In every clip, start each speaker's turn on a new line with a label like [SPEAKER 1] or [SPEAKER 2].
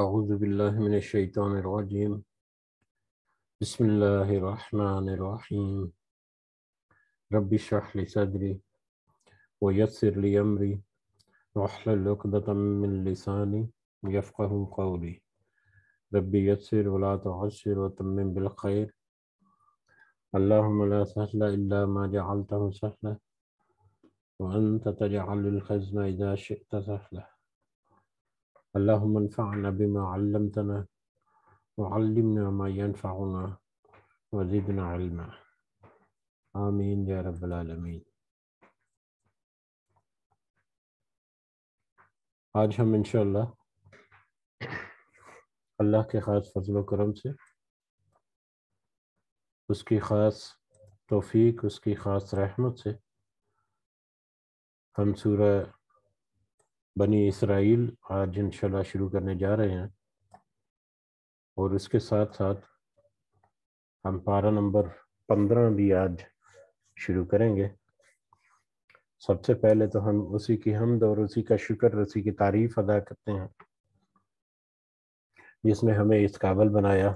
[SPEAKER 1] أعوذ بالله من الشيطان الرجيم بسم الله الرحمن الرحيم رب اشرح لي صدري ويسر لي أمري واحلل عقدة من لساني يفقه قولي ربي يسر ولا تعسر وتمم بالخير اللهم لا سهل إلا ما جعلته سهلا وأنت تجعل الخزن إذا شئت سهلا اللهم انفعنا بما علمتنا وعلمنا ما ينفعنا وزدنا علما آمين يا رب العالمين اللہ کے خاص فضل و کرم سے اس کی خاص توفیق اس کی خاص رحمت سے ہم सूरह बनी इसराइल आज इंशाल्लाह शुरू करने जा रहे हैं और उसके साथ साथ हम पारा नंबर पंद्रह भी आज शुरू करेंगे सबसे पहले तो हम उसी की हमद और उसी का शुक्र उसी की तारीफ अदा करते हैं जिसने हमें इस काबल बनाया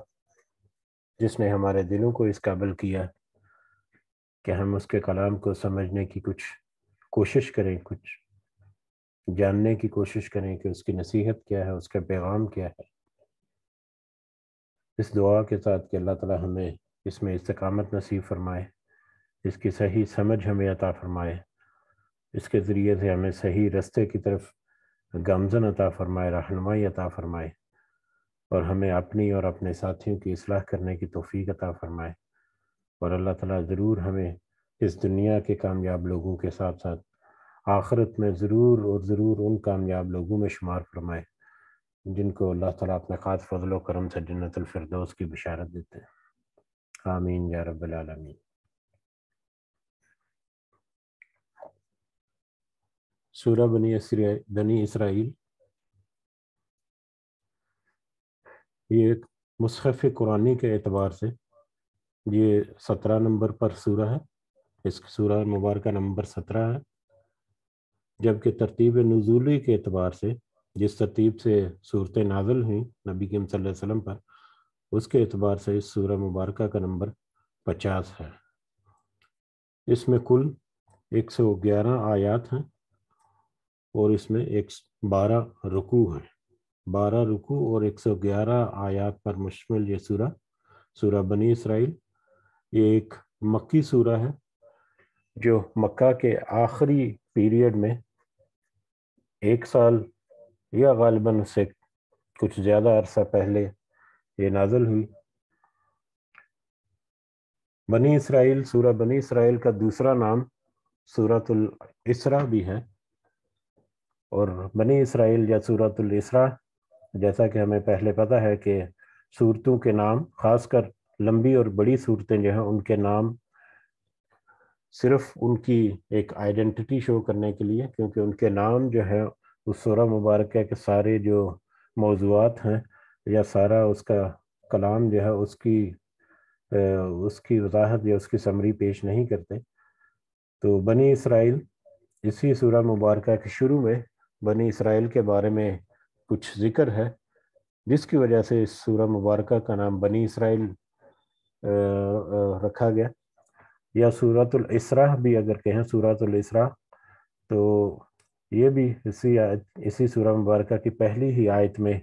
[SPEAKER 1] जिसने हमारे दिलों को इस काबल किया कि हम उसके कलाम को समझने की कुछ कोशिश करें कुछ जानने की कोशिश करें कि उसकी नसीहत क्या है उसका पैगाम क्या है इस दुआ के साथ कि अल्लाह ताला हमें इसमें इस्तकामत नसीब फरमाए इसकी सही समझ हमें अता फरमाए इसके ज़रिए से हमें सही रस्ते की तरफ गामजन अता फरमाए रहनमाई अता फरमाए और हमें अपनी और अपने साथियों की असलाह करने की तोफ़ी अता फरमाए और अल्लाह ताला ज़रूर हमें इस दुनिया के कामयाब लोगों के साथ साथ आखरत में ज़रूर और ज़रूर उन कामयाब लोगों में शुमार फरमाए जिनको अल्लाह ताला अपने ख़ास फजल करम से जन्नतफरदोस की बशारत देते हैं आमीन या रबालमीन सूरह बनी बनी इसराइल ये एक मुसहफ़ कुरानी के अतबार से ये सत्रह नंबर पर सूरह है इस सूरह मुबारक नंबर सत्रह है जबकि तरतीब नज़ूली के अतबार से जिस तरतीब से सूरत नाजल हुई नबी कम वसल्लम पर उसके अतबार से इस सूर मुबारक का नंबर पचास है इसमें कुल एक सौ ग्यारह आयात हैं और इसमें एक बारह रुकू हैं बारह रुकू और एक सौ ग्यारह आयात पर मुश्तमिल ये सूरा सूरा बनी इसराइल ये एक मक्की सूरा है जो मक्का के आखिरी पीरियड में एक साल या गालिबा उससे कुछ ज़्यादा अरसा पहले ये नाजल हुई बनी इसराइल सूरा बनी इसराइल का दूसरा नाम सूरतुल इसरा भी है और बनी इसराइल या सूरतुल इसरा जैसा कि हमें पहले पता है कि सूरतों के नाम खासकर लंबी और बड़ी सूरतें जो हैं उनके नाम सिर्फ उनकी एक आइडेंटिटी शो करने के लिए क्योंकि उनके नाम जो है उस सूर मुबारक के सारे जो मौजूद हैं या सारा उसका कलाम जो है उसकी उसकी वजाहत या उसकी समरी पेश नहीं करते तो बनी इसराइल इसी सूर मुबारक के शुरू में बनी इसराइल के बारे में कुछ जिक्र है जिसकी वजह से इस सूर मुबारक का नाम बनी इसराइल रखा गया या सूरतुल इसरा भी अगर कहें सूरतुल इसरा तो ये भी इसी इसी सूर मुबारक की पहली ही आयत में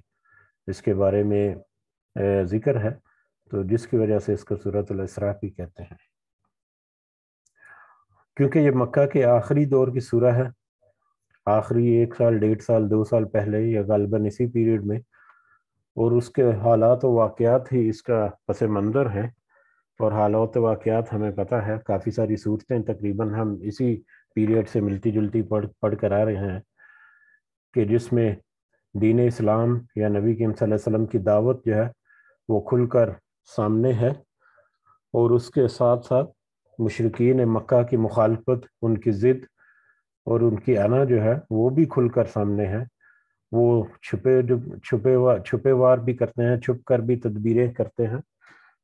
[SPEAKER 1] इसके बारे में ज़िक्र है तो जिसकी वजह से इसको सूरतुल इसरा भी कहते हैं क्योंकि ये मक्का के आखिरी दौर की सूरह है आखिरी एक साल डेढ़ साल दो साल पहले या गलबन इसी पीरियड में और उसके हालात और वाकयात ही इसका पस मंज़र है और हालात वाक़ात हमें पता है काफ़ी सारी सूरतें तकरीबन हम इसी पीरियड से मिलती जुलती पढ़ पढ़ कर आ रहे हैं कि जिसमें दीन इस्लाम या नबी कम वसम की दावत जो है वो खुल कर सामने है और उसके साथ साथ मशरकिन मक्का की मुखालफत उनकी ज़िद और उनकी आना जो है वो भी खुल कर सामने है वो छुपे जो छुपे वा छुपेवार भी करते हैं छुप कर भी तदबीरें करते हैं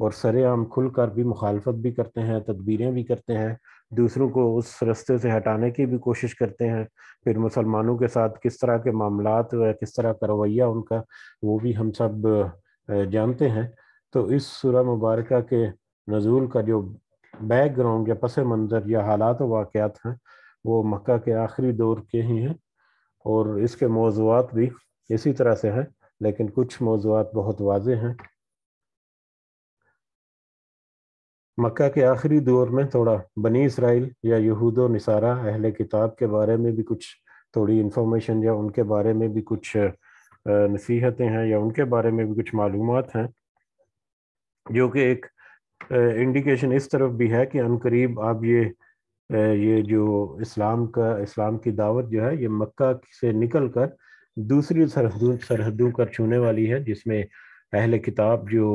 [SPEAKER 1] और सरेआम खुल कर भी मुखालफत भी करते हैं तदबीरें भी करते हैं दूसरों को उस रस्ते से हटाने की भी कोशिश करते हैं फिर मुसलमानों के साथ किस तरह के मामला व किस तरह का रवैया उनका वो भी हम सब जानते हैं तो इस सूरह मुबारक के नजूल का जो बैकग्राउंड या पस मंज़र या हालात वाक़ात हैं वो मक्का के आखिरी दौर के ही हैं और इसके मौजूद भी इसी तरह से हैं लेकिन कुछ मौजूद बहुत वाज हैं मक्का के आखिरी दौर में थोड़ा बनी इसराइल या यहूद निसारा अहल किताब के बारे में भी कुछ थोड़ी इन्फॉर्मेशन या उनके बारे में भी कुछ नसीहतें हैं या उनके बारे में भी कुछ मालूम हैं जो कि एक इंडिकेशन इस तरफ भी है कि अनकरीब आप ये ये जो इस्लाम का इस्लाम की दावत जो है ये मक्का से निकल कर दूसरी सरहदों सरहदों कर छूने वाली है जिसमें अहल किताब जो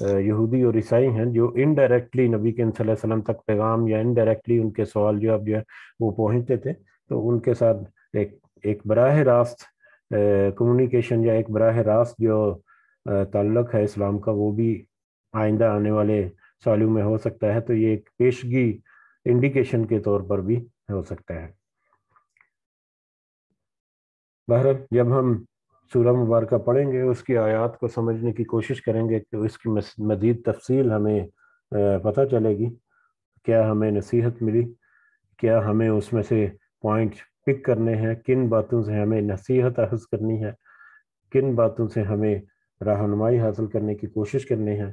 [SPEAKER 1] यहूदी और ईसाई हैं जो इनडायरेक्टली नबी के वसल्लम तक पैगाम या इनडायरेक्टली उनके सवाल जो अब जो है वो पहुँचते थे तो उनके साथ एक एक बरह रास्त कम्युनिकेशन या एक बरह रास्त जो ताल्लक है इस्लाम का वो भी आइंदा आने वाले सालों में हो सकता है तो ये एक पेशगी इंडिकेशन के तौर पर भी हो सकता है बहर जब हम सूरह मुबारक पढ़ेंगे उसकी आयात को समझने की कोशिश करेंगे कि इसकी मज़ीद तफसील हमें पता चलेगी क्या हमें नसीहत मिली क्या हमें उसमें से पॉइंट पिक करने हैं किन बातों से हमें नसीहत हासिल करनी है किन बातों से हमें रहनुमाई हासिल करने की कोशिश करनी है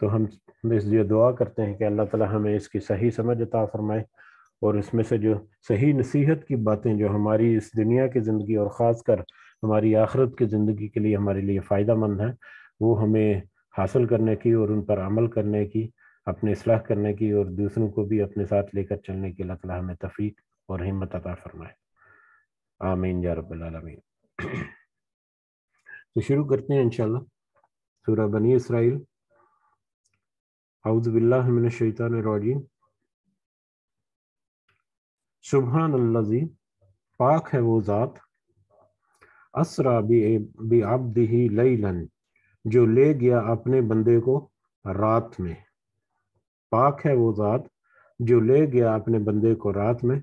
[SPEAKER 1] तो हम इसलिए दुआ करते हैं कि अल्लाह ताला हमें इसकी सही समझ अता फरमाए और इसमें से जो सही नसीहत की बातें जो हमारी इस दुनिया की ज़िंदगी और ख़ास कर हमारी आखरत की ज़िंदगी के लिए हमारे लिए फ़ायदा मंद है वो हमें हासिल करने की और उन पर अमल करने की अपने असलाह करने की और दूसरों को भी अपने साथ लेकर चलने की अल्लाह ताला हमें तफीक और हिम्मत अदा फरमाए आमीन या रबीन तो शुरू करते हैं इंशाल्लाह सूरह बनी इसराइल आउज़बिल्लाशैतानरजीम सुबहान अल्लाजी पाक है वो ज़ात असरा भी, बी आबदी ही लन जो ले गया अपने बंदे को रात में पाक है वो ज़ात जो ले गया अपने बंदे को रात में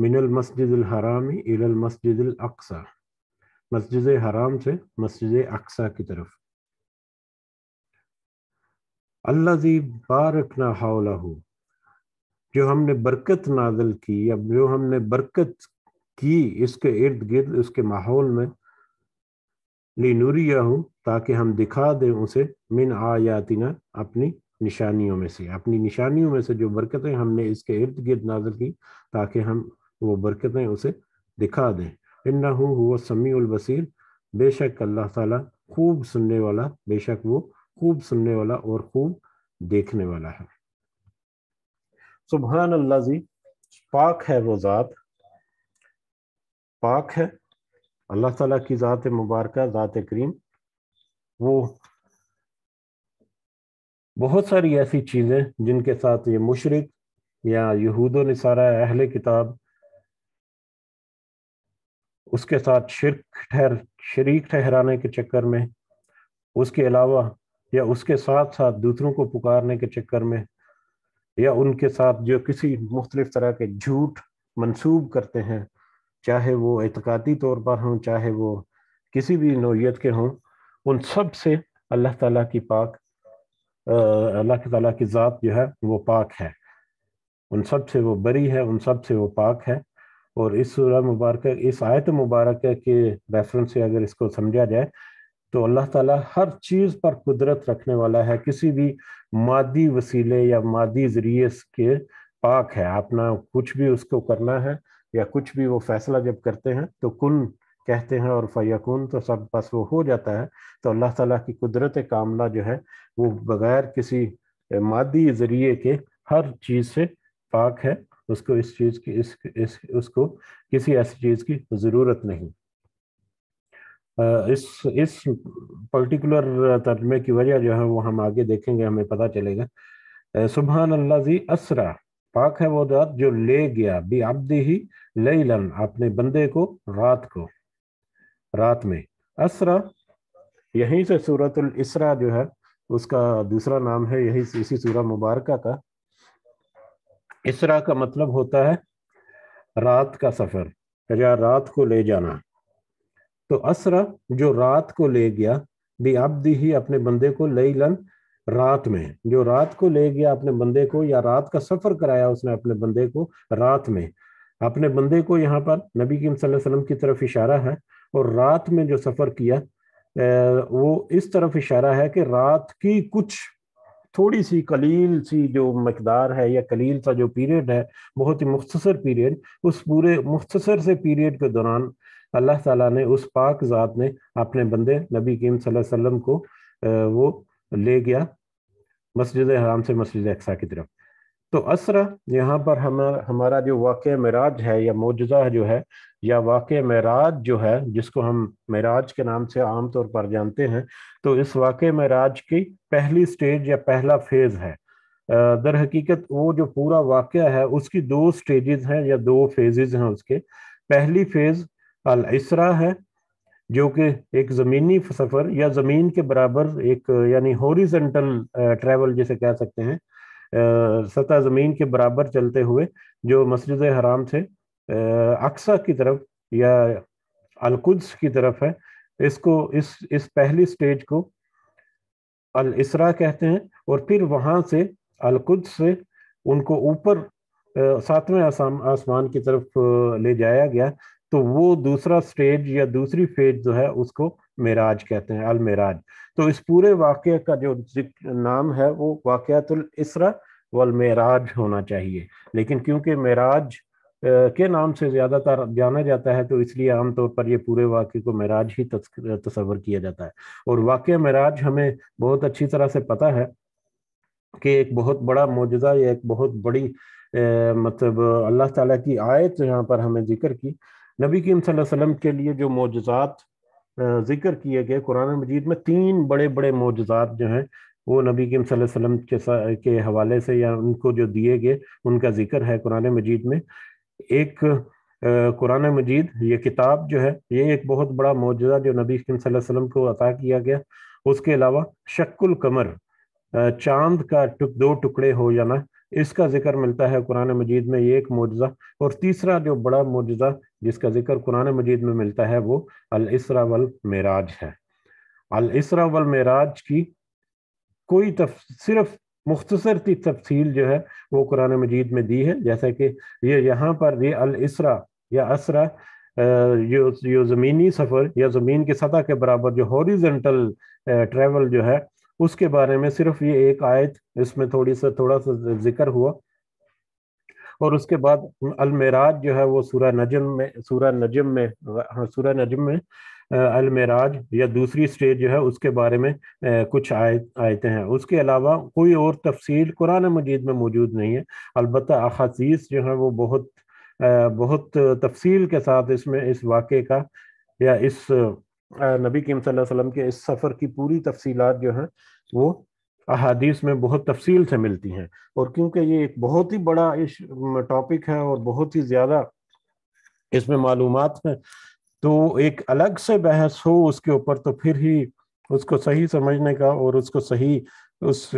[SPEAKER 1] मिनल मस्जिद हरामी इलल मस्जिद अक्सा मस्जिद हराम से मस्जिद अक्सा की तरफ अल्लाह जी अल्लाजी बारकना हाउला जो हमने बरकत नाजल की या जो हमने बरकत कि इसके इर्द गिर्द उसके माहौल में नूरिया हूँ ताकि हम दिखा दें उसे मिन आयातिना अपनी निशानियों में से अपनी निशानियों में से जो बरकतें हमने इसके इर्द गिर्द नाजर की ताकि हम वो बरकतें उसे दिखा दें इन्ना हूँ हुआ समी बसीर बेशक अल्लाह ताला खूब सुनने वाला बेशक वो खूब सुनने वाला और खूब देखने वाला है सुबह अल्लाह जी पाक है वो ज़ात पाक है अल्लाह ताला की ज़ात मुबारक ज़ात करीम वो बहुत सारी ऐसी चीज़ें जिनके साथ ये मुशरक या यहूद नसारा अहले किताब उसके साथ शिरक ठहर शरीक ठहराने के चक्कर में उसके अलावा या उसके साथ साथ दूसरों को पुकारने के चक्कर में या उनके साथ जो किसी मुख्तलिफ तरह के झूठ मंसूब करते हैं चाहे वो एतकादी तौर पर हों चाहे वो किसी भी नोयत के हों उन सब से अल्लाह ताला की पाक अल्लाह ताला की ज़ात जो है वो पाक है उन सब से वो बरी है उन सब से वो पाक है और इस सूरह मुबारक इस आयत मुबारक के रेफरेंस से अगर इसको समझा जाए तो अल्लाह ताला हर चीज़ पर कुदरत रखने वाला है किसी भी मादी वसीले या मादी जरिए के पाक है अपना कुछ भी उसको करना है या कुछ भी वो फैसला जब करते हैं तो कुल कहते हैं और फ़ैकून तो सब बस वो हो जाता है तो अल्लाह ताला की कुदरत कामला जो है वो बग़ैर किसी मादी ज़रिए के हर चीज़ से पाक है उसको इस चीज़ की इस, इस उसको किसी ऐसी चीज़ की ज़रूरत नहीं इस इस पर्टिकुलर तर्जमे की वजह जो है वो हम आगे देखेंगे हमें पता चलेगा सुबहान अल्लाह जी असरा पाक है वो दात जो ले गया आप आबदी ही लेलन अपने बंदे को रात को रात में असरा यहीं से सूरत इसरा जो है उसका दूसरा नाम है यही इसी सूरह मुबारक का इसरा का मतलब होता है रात का सफर या रात को ले जाना तो असरा जो रात को ले गया भी अब दी ही अपने बंदे को लई लन रात में जो रात को ले गया अपने बंदे को या रात का सफर कराया उसने अपने बंदे को रात में अपने बंदे को यहाँ पर नबी करीम वसल्लम की तरफ इशारा है और रात में जो सफ़र किया वो इस तरफ इशारा है कि रात की कुछ थोड़ी सी कलील सी जो मकदार है या कलील सा जो पीरियड है बहुत ही मुख्तसर पीरियड उस पूरे मुख्तसर से पीरियड के दौरान अल्लाह ताला ने उस पाक ज़ात ने अपने बंदे नबी करीम वसल्लम को वो ले गया मस्जिद हराम से मस्जिद अक्सा की तरफ तो असरा यहाँ पर हमारा हमारा जो वाक़ मराज है या मौजा जो है या वाक़ मराज जो है जिसको हम मराज के नाम से आम तौर पर जानते हैं तो इस वाक़ मराज की पहली स्टेज या पहला फेज़ है दर हकीकत वो जो पूरा वाक़ है उसकी दो स्टेजेस हैं या दो फेजेज हैं उसके पहली फेज़ अल है जो कि एक ज़मीनी सफ़र या ज़मीन के बराबर एक यानी होरिजेंटल ट्रैवल जिसे कह सकते हैं सतह ज़मीन के बराबर चलते हुए जो मस्जिद हराम थे अक्सा की तरफ या अलकुद्स की तरफ है इसको इस इस पहली स्टेज को अल इसरा कहते हैं और फिर वहां से अलकुद्स से उनको ऊपर सातवें आसाम आसमान की तरफ ले जाया गया तो वो दूसरा स्टेज या दूसरी फेज जो है उसको मेराज कहते हैं मेराज तो इस पूरे वाक्य का जो नाम है वो वाक़ातुल इसरा मेराज होना चाहिए लेकिन क्योंकि मेराज के नाम से ज़्यादातर जाना जाता है तो इसलिए आमतौर पर ये पूरे वाक्य को मेराज ही तस्वर किया जाता है और वाक्य मेराज हमें बहुत अच्छी तरह से पता है कि एक बहुत बड़ा मुजजा या एक बहुत बड़ी ए, मतलब अल्लाह ताला की आयत यहाँ पर हमें जिक्र की नबी की सल्लल्लाहु अलैहि वसल्लम के लिए जो मौजात जिक्र किए गए कुरान मजीद में तीन बड़े बड़े मोजात जो हैं वो नबी किम सल्लम के के हवाले से या उनको जो दिए गए उनका जिक्र है कुरान मजीद में एक कुरान मजीद ये किताब जो है ये एक बहुत बड़ा मुजजा जो नबी किम सल्लम को अता किया गया उसके अलावा शक्ल कमर चांद का टुक दो टुकड़े हो जाना इसका जिक्र मिलता है कुरान मजीद में ये एक मुआजा और तीसरा जो बड़ा मुआजा जिसका जिक्र कुरान मजीद में मिलता है वो अलसरा वल मराज है अलसरा वल मराज की कोई तफ सिर्फ मुख्तसर की तफसील जो है वो कुरान मजीद में दी है जैसा कि ये यहाँ पर ये अलसरा या असरा जो जो ज़मीनी सफ़र या ज़मीन की सतह के बराबर जो हॉरिजेंटल ट्रेवल जो है उसके बारे में सिर्फ ये एक आयत इसमें थोड़ी सा थोड़ा सा जिक्र हुआ और उसके बाद अलमेराज जो है वो सूरा नजम में सूरा नजम में हाँ सूरा नजम में अलमेराज या दूसरी स्टेज जो है उसके बारे में कुछ आय आयतें हैं उसके अलावा कोई और तफसील कुरान मजीद में मौजूद नहीं है अलबत् अखासीस जो है वो बहुत बहुत तफसील के साथ इसमें इस वाक़े का या इस नबी करीम वसल्लम के इस सफ़र की पूरी तफसीलात जो हैं वो अहादीस में बहुत तफसील से मिलती हैं और क्योंकि ये एक बहुत ही बड़ा इस टॉपिक है और बहुत ही ज़्यादा इसमें मालूम हैं तो एक अलग से बहस हो उसके ऊपर तो फिर ही उसको सही समझने का और उसको सही उस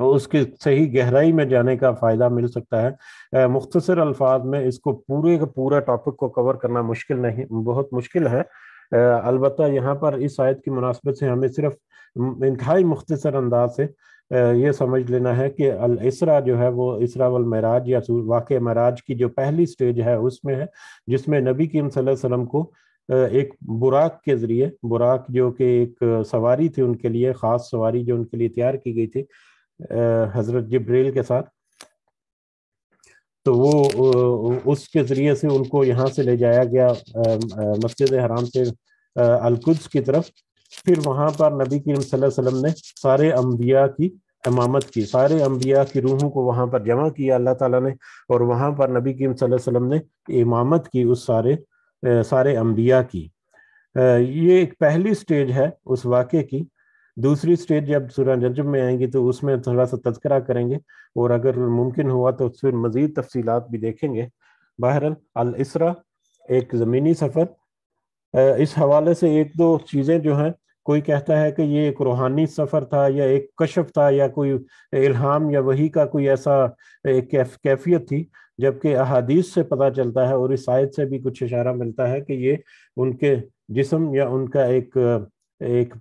[SPEAKER 1] उसकी सही गहराई में जाने का फ़ायदा मिल सकता है मुख्तसर अल्फाज में इसको पूरे का पूरा टॉपिक को कवर करना मुश्किल नहीं बहुत मुश्किल है अलबत् यहाँ पर इस आयत की मुनासबत से हमें सिर्फ इंतहाई मुख्तर अंदाज से ये समझ लेना है कि अल इसरा जो है वो इसरा महराज या वाक़ महराज की जो पहली स्टेज है उसमें है जिसमें नबी कीम सल्लम को एक बुराक के ज़रिए बुराक जो कि एक सवारी थी उनके लिए ख़ास सवारी जो उनके लिए तैयार की गई थी हज़रत जब्रेल के साथ तो वो उसके ज़रिए से उनको यहाँ से ले जाया गया मस्जिद हराम से अलकुद्स की तरफ फिर वहाँ पर नबी करीम वसल्लम ने सारे अम्बिया की इमामत की सारे अम्बिया की रूहों को वहाँ पर जमा किया अल्लाह ताला ने और वहाँ पर नबी करीम वसल्लम ने इमामत की उस सारे सारे अम्बिया की ये एक पहली स्टेज है उस वाक़े की दूसरी स्टेज जब सूर्य नजम में आएंगी तो उसमें थोड़ा सा तस्करा करेंगे और अगर मुमकिन हुआ तो फिर मज़ीद तफसीलात भी देखेंगे बहरल अलसरा एक ज़मीनी सफ़र इस हवाले से एक दो चीज़ें जो हैं कोई कहता है कि ये एक रूहानी सफ़र था या एक कशफ था या कोई इल्हाम या वही का कोई ऐसा एक कैफ, कैफियत थी जबकि अहादीस से पता चलता है और इस आयत से भी कुछ इशारा मिलता है कि ये उनके जिसम या उनका एक एक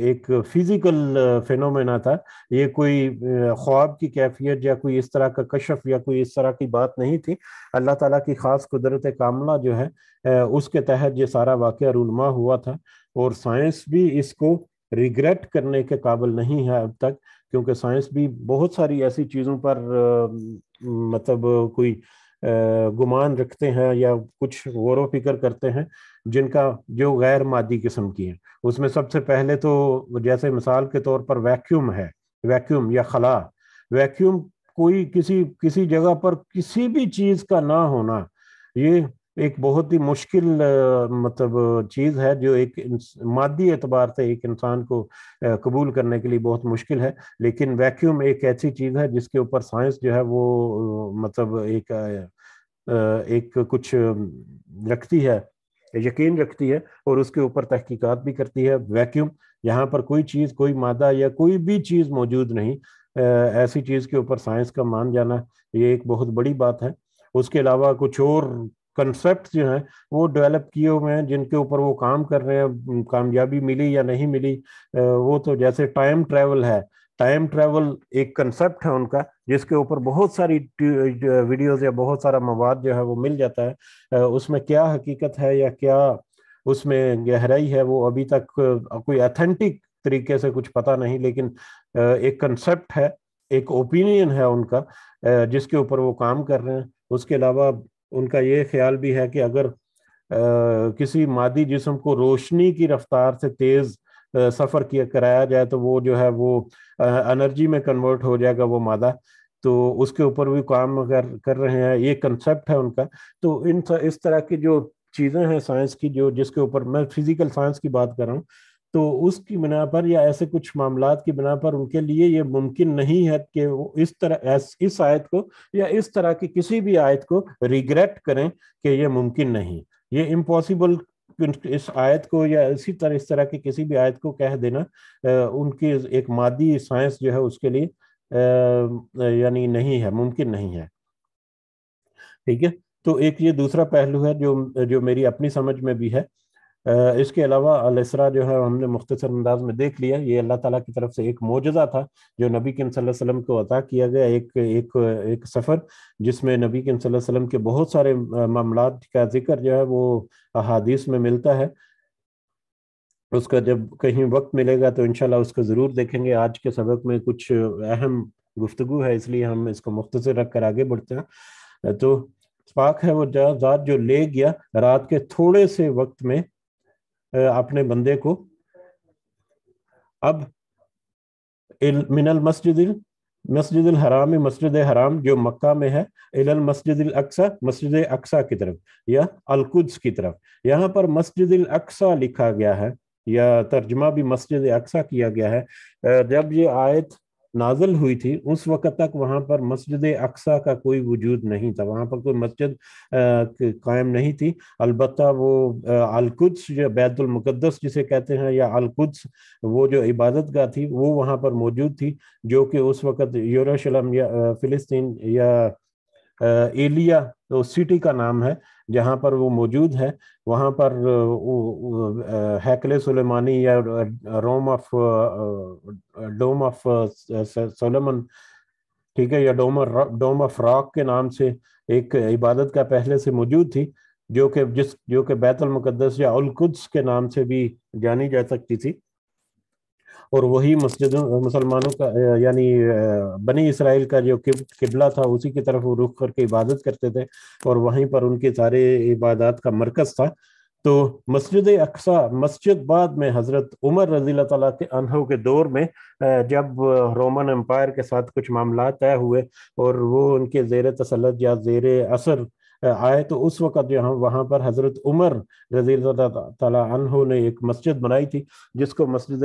[SPEAKER 1] एक फिजिकल फेनोमेना uh, था ये कोई uh, ख्वाब की कैफियत या कोई इस तरह का कशफ या कोई इस तरह की बात नहीं थी अल्लाह ताला की ख़ास कुदरत कामला जो है uh, उसके तहत ये सारा वाक़ रूनमा हुआ था और साइंस भी इसको रिग्रेट करने के काबिल नहीं है अब तक क्योंकि साइंस भी बहुत सारी ऐसी चीज़ों पर मतलब कोई गुमान रखते हैं या कुछ गौर फिक्र करते हैं जिनका जो गैर मादी किस्म की है उसमें सबसे पहले तो जैसे मिसाल के तौर पर वैक्यूम है वैक्यूम या खला वैक्यूम कोई किसी किसी जगह पर किसी भी चीज़ का ना होना ये एक बहुत ही मुश्किल मतलब चीज़ है जो एक मादी एतबार से एक इंसान को कबूल करने के लिए बहुत मुश्किल है लेकिन वैक्यूम एक ऐसी चीज़ है जिसके ऊपर साइंस जो है वो मतलब एक एक कुछ रखती है यकीन रखती है और उसके ऊपर तहकीकात भी करती है वैक्यूम यहाँ पर कोई चीज़ कोई मादा या कोई भी चीज़ मौजूद नहीं ऐसी चीज़ के ऊपर साइंस का मान जाना ये एक बहुत बड़ी बात है उसके अलावा कुछ और कंसेप्ट जो हैं वो डेवलप किए हुए हैं जिनके ऊपर वो काम कर रहे हैं कामयाबी मिली या नहीं मिली वो तो जैसे टाइम ट्रैवल है टाइम ट्रैवल एक कंसेप्ट है उनका जिसके ऊपर बहुत सारी वीडियोस या बहुत सारा मवाद जो है वो मिल जाता है उसमें क्या हकीकत है या क्या उसमें गहराई है वो अभी तक कोई अथेंटिक तरीके से कुछ पता नहीं लेकिन एक कंसेप्ट है एक ओपिनियन है उनका जिसके ऊपर वो काम कर रहे हैं उसके अलावा उनका ये ख्याल भी है कि अगर किसी मादी जिसम को रोशनी की रफ्तार से तेज सफ़र किया कराया जाए तो वो जो है वो एनर्जी में कन्वर्ट हो जाएगा वो मादा तो उसके ऊपर भी काम कर कर रहे हैं ये कंसेप्ट है उनका तो इन इस तरह की जो चीज़ें हैं साइंस की जो जिसके ऊपर मैं फिजिकल साइंस की बात कर रहा हूँ तो उसकी बिना पर या ऐसे कुछ मामला की बिना पर उनके लिए ये मुमकिन नहीं है कि वो इस तरह इस आयत को या इस तरह की किसी भी आयत को रिग्रेट करें कि ये मुमकिन नहीं ये इम्पॉसिबल इस आयत को या इसी तरह इस तरह की किसी भी आयत को कह देना उनकी एक मादी साइंस जो है उसके लिए यानी नहीं है मुमकिन नहीं है ठीक है तो एक ये दूसरा पहलू है जो जो मेरी अपनी समझ में भी है इसके अलावा अलसरा जो है हमने मुख्तर अंदाज में देख लिया ये अल्लाह ताला की तरफ से एक मोजा था जो नबी के वसल्लम को अता किया गया एक एक एक सफ़र जिसमें नबी के वसल्लम के बहुत सारे मामला का जिक्र जो है वो अहादीस में मिलता है उसका जब कहीं वक्त मिलेगा तो इनशाला उसको ज़रूर देखेंगे आज के सबक में कुछ अहम गुफ्तु है इसलिए हम इसको मुख्तर रख कर आगे बढ़ते हैं तो पाक है वो जो ले गया रात के थोड़े से वक्त में अपने बंदे को अब मिनल मस्जिद मस्जिद हराम मस्जिद हराम जो मक्का में है इल मस्जिद अक्सा मस्जिद अक्सा की तरफ या अलकुद्स की तरफ यहाँ पर मस्जिद अक्सा लिखा गया है या तर्जमा भी मस्जिद अक्सा किया गया है जब ये आयत नाजल हुई थी उस वक़्त तक वहाँ पर मस्जिद अक्सा का कोई वजूद नहीं था वहाँ पर कोई मस्जिद कायम नहीं थी अलबत् वो अलकुद्स जो बैतुलमुकदस जिसे कहते हैं या अलकुद्स वो जो इबादत गाह थी वो वहाँ पर मौजूद थी जो कि उस वक़्त यूरोशलम या फ़िलिस्तीन या एलिया तो सिटी का नाम है जहाँ पर वो मौजूद है वहाँ पर हैकले सुलेमानी या रोम ऑफ डोम ऑफ सोलेमन ठीक है या डोम डोम ऑफ रॉक के नाम से एक इबादत का पहले से मौजूद थी जो कि जिस जो कि बैतुल या अलकुद्स के नाम से भी जानी जा सकती थी और वही मस्जिदों मुसलमानों का यानी बनी इसराइल का जो किबला था उसी की तरफ वो रुख करके इबादत करते थे और वहीं पर उनके सारे इबादत का मरकज था तो मस्जिद अक्सा मस्जिद बाद में हज़रत उमर रजील तला के अनहों के दौर में जब रोमन एम्पायर के साथ कुछ मामला तय हुए और वो उनके जेर तसलत या जेर असर आए तो उस वक़्त यहाँ वहाँ पर हज़रत उमर रजी ने एक मस्जिद बनाई थी जिसको मस्जिद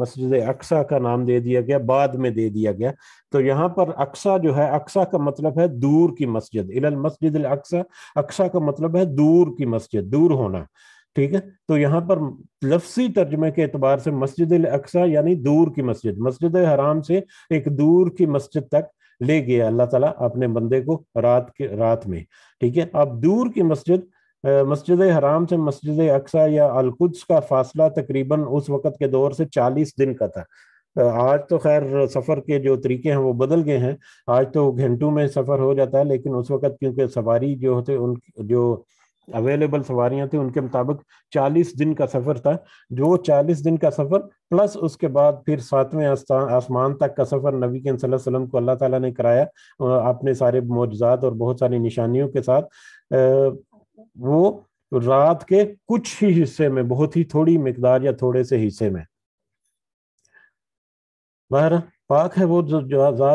[SPEAKER 1] मस्जिद अक्सा का नाम दे दिया गया बाद में दे दिया गया तो यहाँ पर अक्सा जो है अक्सा का मतलब है दूर की मस्जिद इलल मस्जिद अक्सा अक्सा का मतलब है दूर की मस्जिद दूर होना ठीक है तो यहाँ पर लफ्सी तर्जमे के अतबार से मस्जिद अक्सा यानी दूर की मस्जिद मस्जिद हराम से एक दूर की मस्जिद तक ले गया अल्लाह ताला अपने बंदे को रात के रात में ठीक है अब दूर की मस्जिद मस्जिद हराम से मस्जिद अक्सा या अलकुद्स का फासला तकरीबन उस वक़्त के दौर से चालीस दिन का था आज तो खैर सफ़र के जो तरीके हैं वो बदल गए हैं आज तो घंटों में सफ़र हो जाता है लेकिन उस वक़्त क्योंकि सवारी जो होते उन जो अवेलेबल सवारियां थी उनके मुताबिक 40 दिन का सफर था जो 40 दिन का सफर प्लस उसके बाद फिर सातवें आसमान तक का सफर नबी के वसल्लम को अल्लाह ताला ने कराया अपने सारे मोजात और बहुत सारी निशानियों के साथ वो रात के कुछ ही हिस्से में बहुत ही थोड़ी मकदार या थोड़े से हिस्से में बहर पाक है वो जो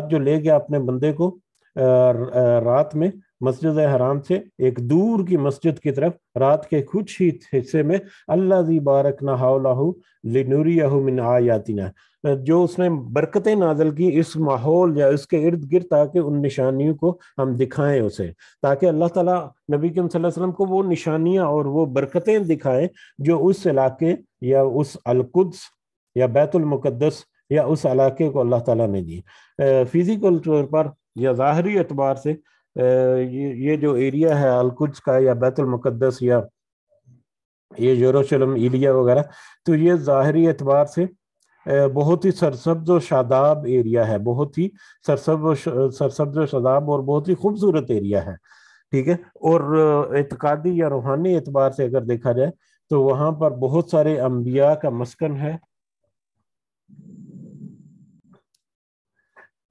[SPEAKER 1] जो ले गया अपने बंदे को रात में मस्जिद हराम से एक दूर की मस्जिद की तरफ रात के कुछ ही हिस्से में अल्लाह जी बारक नहानूरियाहू जो उसने बरकतें नाजल की इस माहौल या इसके इर्द गिर्द ताकि उन निशानियों को हम दिखाएं उसे ताकि अल्लाह ताला नबी कम वसल्लम को वो निशानियां और वो बरकतें दिखाएं जो उस इलाके या उस अलकुद्स या बैतुलमक़दस या उस इलाके को अल्लाह ताला ने दी फिज़िकल तौर पर या ज़ाहरी एतबार से ये जो एरिया है अलकुज का या बैतुलमक़दस या ये यरूशलम इलिया वगैरह तो ये ज़ाहरी एतबार से बहुत ही सरसब्ज और शादाब एरिया है बहुत ही सरसब सरसब्ज और शादाब और बहुत ही खूबसूरत एरिया है ठीक है और इतकादी या रूहानी एतबार से अगर देखा जाए तो वहाँ पर बहुत सारे अम्बिया का मस्कन है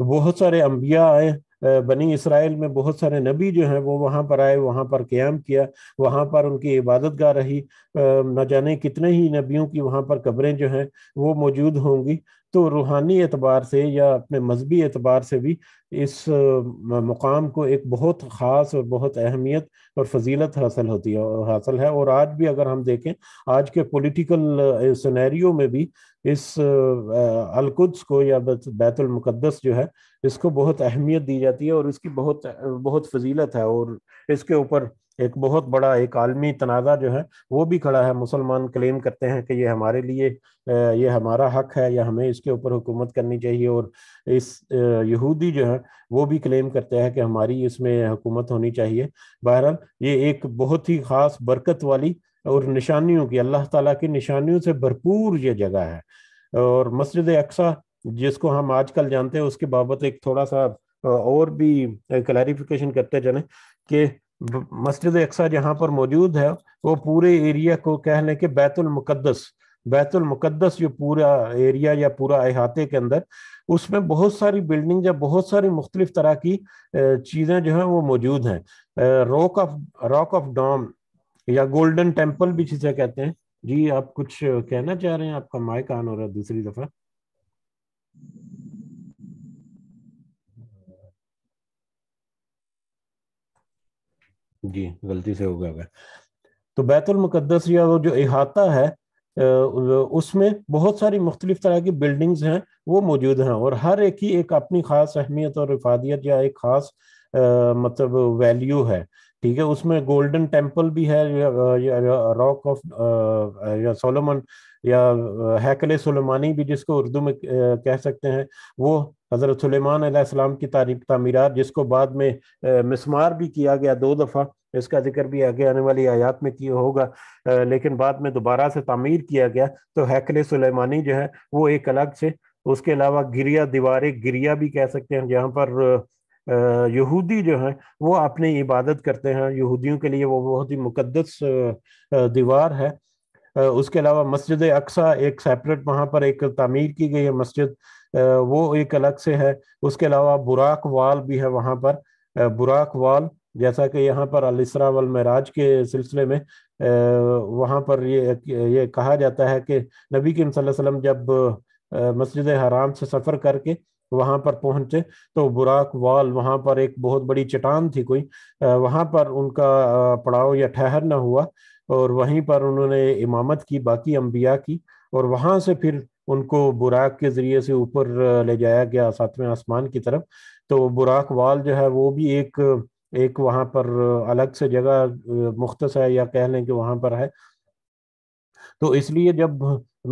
[SPEAKER 1] बहुत सारे अम्बिया आए बनी इसराइल में बहुत सारे नबी जो हैं वो वहाँ पर आए वहाँ पर क़्याम किया वहाँ पर उनकी इबादत गाह रही न जाने कितने ही नबियों की वहाँ पर कब्रें जो हैं वो मौजूद होंगी तो रूहानी एतबार से या अपने मजहबी एतबार से भी इस मुकाम को एक बहुत ख़ास और बहुत अहमियत और फजीलत हासिल होती है हासिल है और आज भी अगर हम देखें आज के पोलिटिकल सिनेरियो में भी इस अलकुद्स को या बैतुल मुकद्दस जो है इसको बहुत अहमियत दी जाती है और इसकी बहुत बहुत फजीलत है और इसके ऊपर एक बहुत बड़ा एक आलमी तनाज़ा जो है वो भी खड़ा है मुसलमान क्लेम करते हैं कि ये हमारे लिए ये हमारा हक है या हमें इसके ऊपर हुकूमत करनी चाहिए और इस यहूदी जो है वो भी क्लेम करते हैं कि हमारी इसमें हुकूमत होनी चाहिए बहरहाल ये एक बहुत ही ख़ास बरकत वाली और निशानियों की अल्लाह ताला की निशानियों से भरपूर ये जगह है और मस्जिद अक्सा जिसको हम आजकल जानते हैं उसके बाबत एक थोड़ा सा और भी क्लैरिफिकेशन करते चले कि मस्जिद अक्सा जहाँ पर मौजूद है वो पूरे एरिया को कह लें कि बैतुलमक़दस बैतुलमक़दस जो पूरा एरिया या पूरा अहाते के अंदर उसमें बहुत सारी बिल्डिंग या बहुत सारी मुख्तलिफ तरह की चीज़ें जो हैं वो मौजूद हैं rock of rock of dome या गोल्डन टेम्पल भी जिसे कहते हैं जी आप कुछ कहना चाह रहे हैं आपका माइक ऑन हो रहा है दूसरी दफा जी गलती से हो गया अगर तो बैतुल मुकद्दस या वो जो इहाता है उसमें बहुत सारी मुख्तलिफ तरह की बिल्डिंग्स हैं वो मौजूद हैं और हर एक ही एक अपनी खास अहमियत और इफादियत या एक खास आ, मतलब वैल्यू है ठीक है उसमें गोल्डन टेम्पल भी है रॉक ऑफ या सोलोमन या हैकल सुलेमानी uh, uh, भी जिसको उर्दू में uh, कह सकते हैं वो हज़रत सलेमान की तारीफ तमीरत जिसको बाद में मिसमार भी किया गया दो दफ़ा इसका जिक्र भी आगे आने वाली आयात में किया होगा लेकिन बाद में दोबारा से तमीर किया गया तो हैकले सुलेमानी जो है वो एक अलग से उसके अलावा गिरिया दीवारें गिरिया भी कह सकते हैं जहाँ पर यहूदी जो हैं वो अपनी इबादत करते हैं यहूदियों के लिए वो बहुत ही मुकदस दीवार है उसके अलावा मस्जिद अक्सा एक सेपरेट वहाँ पर एक तमीर की गई है मस्जिद वो एक अलग से है उसके अलावा बुराक वाल भी है वहाँ पर बुराक वाल जैसा कि यहाँ पर अलसरा वल महराज के सिलसिले में वहाँ पर ये ये कहा जाता है कि नबी करीम वसल्लम जब मस्जिद हराम से सफ़र करके वहां पर पहुंचे तो बुराक वाल वहां पर एक बहुत बड़ी चट्टान थी कोई वहां पर उनका पड़ाव या ठहर न हुआ और वहीं पर उन्होंने इमामत की बाकी अम्बिया की और वहां से फिर उनको बुराक के ज़रिए से ऊपर ले जाया गया सातवें आसमान की तरफ तो बुराक वाल जो है वो भी एक एक वहां पर अलग से जगह मुख्तस है या कह लें कि वहां पर है तो इसलिए जब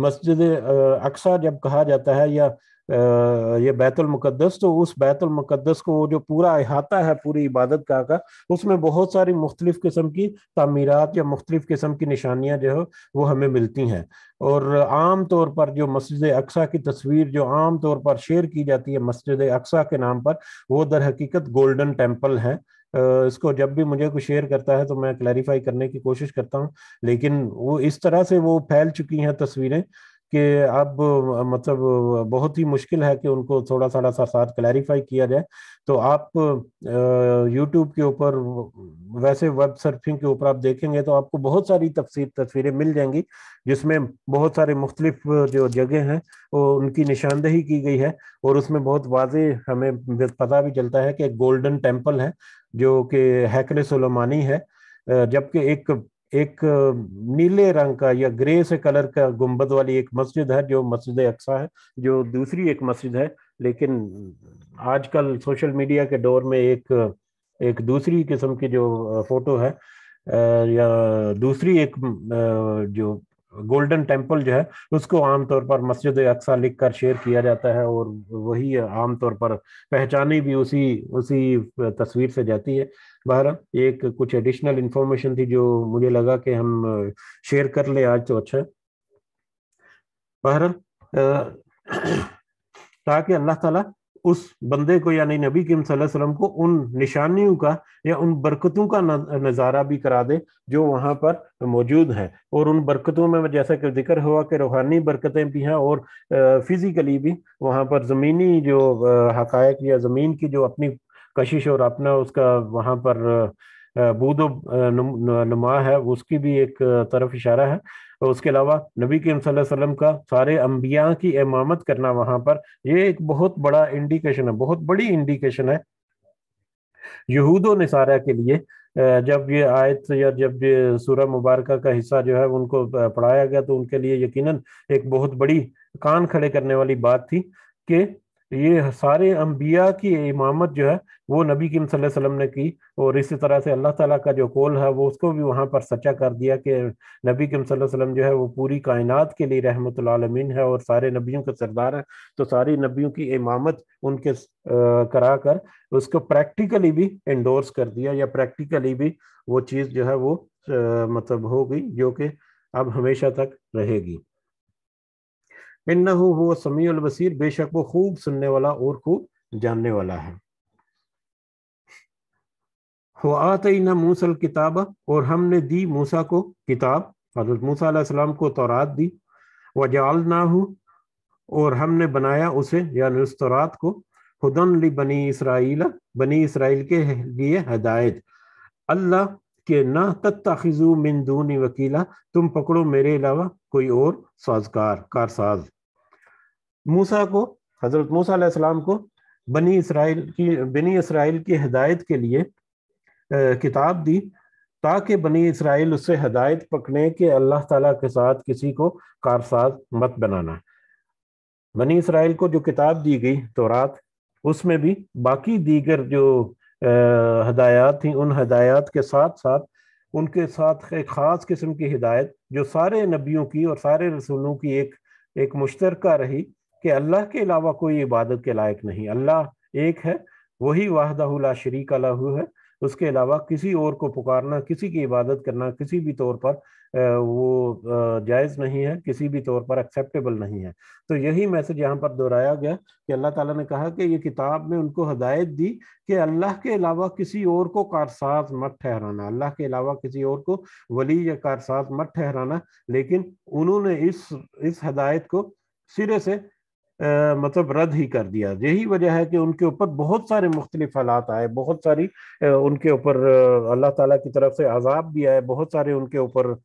[SPEAKER 1] मस्जिद अक्सा जब कहा जाता है या ये बैतुल मुकद्दस तो उस बैतुल मुकद्दस को वो जो पूरा अहाता है पूरी इबादत का का उसमें बहुत सारी मुख्तलिफ़ किस्म की तमीरत या मुख्तलिफ़ किस्म की निशानियां जो है वो हमें मिलती हैं और आम तौर पर जो मस्जिद अक्सा की तस्वीर जो आम तौर पर शेयर की जाती है मस्जिद अक्सा के नाम पर वो दर हकीकत गोल्डन टेम्पल है इसको जब भी मुझे कुछ शेयर करता है तो मैं क्लैरिफाई करने की कोशिश करता हूँ लेकिन वो इस तरह से वो फैल चुकी हैं तस्वीरें कि अब मतलब बहुत ही मुश्किल है कि उनको थोड़ा थोड़ा सा साथ क्लैरिफाई किया जाए तो आप यूट्यूब के ऊपर वैसे वेब सर्फिंग के ऊपर आप देखेंगे तो आपको बहुत सारी तफसीर तस्वीरें मिल जाएंगी जिसमें बहुत सारे मुख्तलिफ जो जगह हैं वो उनकी निशानदेही की गई है और उसमें बहुत वाजे हमें पता भी चलता है कि गोल्डन टेम्पल है जो कि हैकर सोलमानी है जबकि एक एक नीले रंग का या ग्रे से कलर का गुंबद वाली एक मस्जिद है जो मस्जिद अक्सा है जो दूसरी एक मस्जिद है लेकिन आजकल सोशल मीडिया के दौर में एक एक दूसरी किस्म की जो फोटो है या दूसरी एक जो गोल्डन टेम्पल जो है उसको आमतौर पर मस्जिद अक्सा लिख कर शेयर किया जाता है और वही आमतौर पर पहचानी भी उसी उसी तस्वीर से जाती है बहर एक कुछ एडिशनल इंफॉर्मेशन थी जो मुझे लगा कि हम शेयर कर ले आज तो अच्छा बहर ताकि अल्लाह ताला उस बंदे को यानी नबी किम वसल्लम को उन निशानियों का या उन बरकतों का नज़ारा भी करा दे जो वहाँ पर मौजूद हैं और उन बरकतों में जैसा कि जिक्र हुआ कि रूहानी बरकतें भी हैं और फिज़िकली भी वहाँ पर ज़मीनी जो हकायक या ज़मीन की जो अपनी कशिश और अपना उसका वहाँ पर बूद नुमा है उसकी भी एक तरफ इशारा है उसके अलावा नबी करीम वसल्लम का सारे अम्बिया की इमामत करना वहाँ पर ये एक बहुत बड़ा इंडिकेशन है बहुत बड़ी इंडिकेशन है यहूदो नसारा के लिए जब ये आयत या जब ये सूरह मुबारक का हिस्सा जो है उनको पढ़ाया गया तो उनके लिए यकीनन एक बहुत बड़ी कान खड़े करने वाली बात थी कि ये सारे अम्बिया की इमामत जो है वो नबी किम वसल्लम ने की और इसी तरह से अल्लाह ताला का जो कौल है वो उसको भी वहाँ पर सच्चा कर दिया कि नबी किम वसल्लम जो है वो पूरी कायनात के लिए रहमत आलमीन है और सारे नबियों के सरदार हैं तो सारी नबियों की इमामत उनके करा कर उसको प्रैक्टिकली भी इंडोर्स कर दिया या प्रैक्टिकली भी वो चीज़ जो है वो मतलब हो गई जो कि अब हमेशा तक रहेगी इन्ना वो समीउल बसीर बेशक वो खूब सुनने वाला और खूब जानने वाला है वो ही ना मूसल किताब और हमने दी मूसा को किताब हजरत मूसा को तौरात दी जाल ना और हमने बनाया उसे यानी उस तौरात को हुदन ली बनी इसराइल बनी इसराइल के लिए हदायत अल्लाह के ना तखिजू मिन दूनी वकीला तुम पकड़ो मेरे अलावा कोई और साजकार कारसाज मूसा को हज़रत मूसा को बनी इसराइल की बनी इसराइल की हिदायत के लिए किताब दी ताकि बनी इसराइल उससे हदायत पकड़े कि अल्लाह ताला के साथ किसी को कारसाज मत बनाना बनी इसराइल को जो किताब दी गई तो रात उसमें भी बाकी दीगर जो हदायत थी उन हदायत के साथ साथ उनके साथ एक ख़ास किस्म की हिदायत जो सारे नबियों की और सारे रसूलों की एक एक मुश्तरका रही कि अल्लाह के अलावा कोई इबादत के लायक नहीं अल्लाह एक है वही वाहदाहुला शरीक लहू है उसके अलावा किसी और को पुकारना किसी की इबादत करना किसी भी तौर पर वो जायज़ नहीं है किसी भी तौर पर एक्सेप्टेबल नहीं है तो यही मैसेज यहाँ पर दोहराया गया कि अल्लाह ताला ने कहा कि ये किताब में उनको हदायत दी कि अल्लाह के अलावा किसी और को कारसाज मत ठहराना अल्लाह के अलावा किसी और को वली या कारसाज मत ठहराना लेकिन उन्होंने इस इस हदायत को सिरे से आ, मतलब रद्द ही कर दिया यही वजह है कि उनके ऊपर बहुत सारे मुख्तलिफ हालात आए बहुत सारी आ, उनके ऊपर अल्लाह ताला की तरफ से आज़ाब भी आए बहुत सारे उनके ऊपर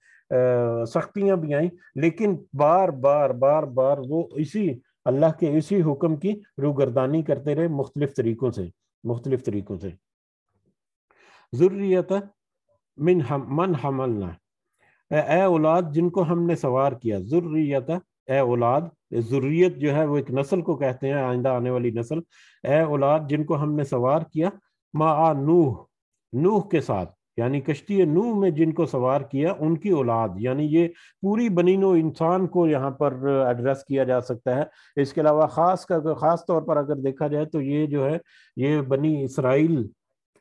[SPEAKER 1] सख्तियां भी आई लेकिन बार बार बार बार वो इसी अल्लाह के इसी हुक्म की रूगर्दानी करते रहे मुख्तलिफ तरीक़ों से मुख्तलिफ तरीक़ों से जरूरीत मिन हम मन हमलना ए औलाद जिनको हमने सवार किया ज़रूरियत ए औलाद ज़रूरीत जो है वो एक नस्ल को कहते हैं आइंदा आने वाली नस्ल ए औलाद जिनको हमने सवार किया मा नूह नूह के साथ यानी कश्ती नूह में जिनको सवार किया उनकी औलाद यानी ये पूरी बनीनो इंसान को यहाँ पर एड्रेस किया जा सकता है इसके अलावा ख़ास का ख़ास तौर पर अगर देखा जाए तो ये जो है ये बनी इसराइल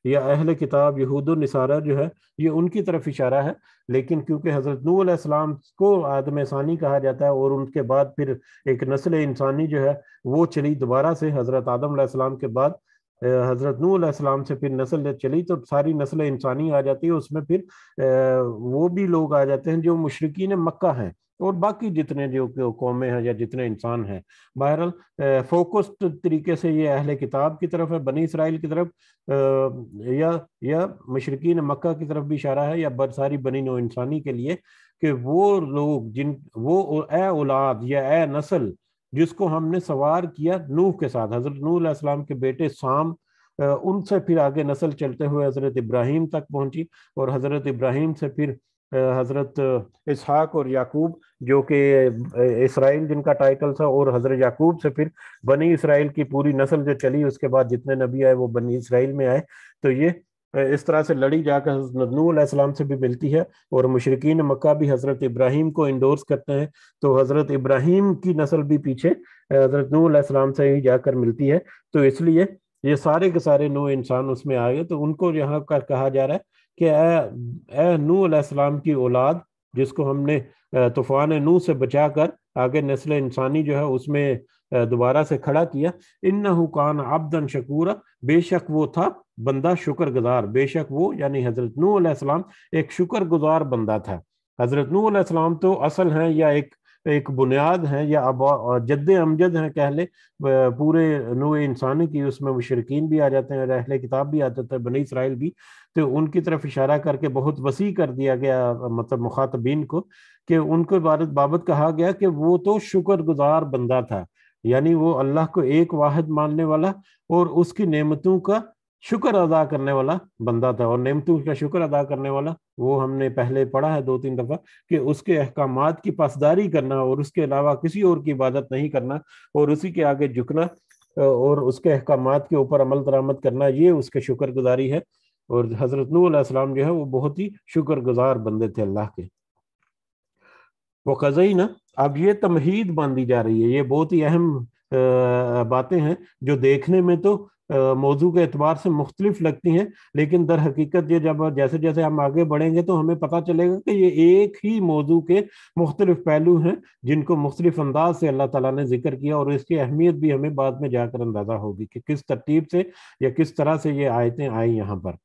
[SPEAKER 1] या अहल किताब यहूदनसारा जो है ये उनकी तरफ इशारा है लेकिन क्योंकि हज़रत नूसम को आदम सानी कहा जाता है और उनके बाद फिर एक नस्ल इंसानी जो है वो चली दोबारा से हज़रत आदम के बाद हज़रत नूसम से फिर नस्ल जब चली तो सारी नस्ल इंसानी आ जाती है उसमें फिर वो भी लोग आ जाते हैं जो मशरकिन मक्का हैं और बाकी जितने जो कौमें हैं या जितने इंसान हैं बहरहाल फोकस्ड तरीके से ये अहल किताब की तरफ है बनी इसराइल की तरफ या या मशरकिन मक्का की तरफ भी इशारा है या सारी बनी नौ इंसानी के लिए कि वो लोग जिन वो ए औलाद या ए नस्ल जिसको हमने सवार किया नूह के साथ हजरत नूसम के बेटे शाम उनसे फिर आगे नस्ल चलते हुए हज़रत इब्राहिम तक पहुंची और हज़रत इब्राहिम से फिर हज़रत इसहाक और याकूब जो कि इसराइल जिनका टाइटल था और हज़रत याकूब से फिर बनी इसराइल की पूरी नस्ल जो चली उसके बाद जितने नबी आए वो बनी इसराइल में आए तो ये इस तरह से लड़ी जाकर नूसम से भी मिलती है और मशरकिन मक्का भी हज़रत इब्राहिम को इंडोर्स करते हैं तो हज़रत इब्राहिम की नस्ल भी पीछे हज़रत नूसम से ही जाकर मिलती है तो इसलिए ये सारे के सारे नू इंसान उसमें आ गए तो उनको यहाँ का कहा जा रहा है कि ए नूसम की औलाद जिसको हमने तूफ़ान नू से बचा कर आगे नस्ल इंसानी जो है उसमें दोबारा से खड़ा किया इन हुकान आबदन शकूरा बेशक वो था बंदा शुक्र गुजार बेशक वो यानी हज़रत नूसम एक शुक्र गुजार बंदा था हज़रत नूसम तो असल हैं या एक एक बुनियाद है या अब जद अमजद हैं कह ले पूरे नो इंसानी की उसमें मुशरकिन भी आ जाते हैं और किताब भी आ जाते हैं बनी इसराइल भी तो उनकी तरफ इशारा करके बहुत वसी कर दिया गया मतलब मुखातबीन को कि उनको बाबत कहा गया कि वो तो शुक्रगुजार बंदा था यानी वो अल्लाह को एक वाहद मानने वाला और उसकी नेमतों का शुक्र अदा करने वाला बंदा था और नेमतों का शुक्र अदा करने वाला वो हमने पहले पढ़ा है दो तीन दफ़ा कि उसके अहकाम की पासदारी करना और उसके अलावा किसी और की इबादत नहीं करना और उसी के आगे झुकना और उसके अहकाम के ऊपर अमल दरामद करना ये उसके शुक्रगुजारी है और हज़रत नूसम जो है वो बहुत ही शुक्रगुजार बंदे थे अल्लाह के वो कज़ई ना अब ये तमहीद बांधी जा रही है ये बहुत ही अहम बातें हैं जो देखने में तो मौजू के अतबार से मुख्तलिफ लगती हैं लेकिन दर हकीकत ये जब जैसे जैसे हम आगे बढ़ेंगे तो हमें पता चलेगा कि ये एक ही मौजू के मुख्तलिफ पहलू हैं जिनको मुख्तलिफ अंदाज से अल्लाह तला ने जिक्र किया और इसकी अहमियत भी हमें बाद में जाकर अंदाज़ा होगी कि किस तरतीब से या किस तरह से ये आयतें आई यहाँ पर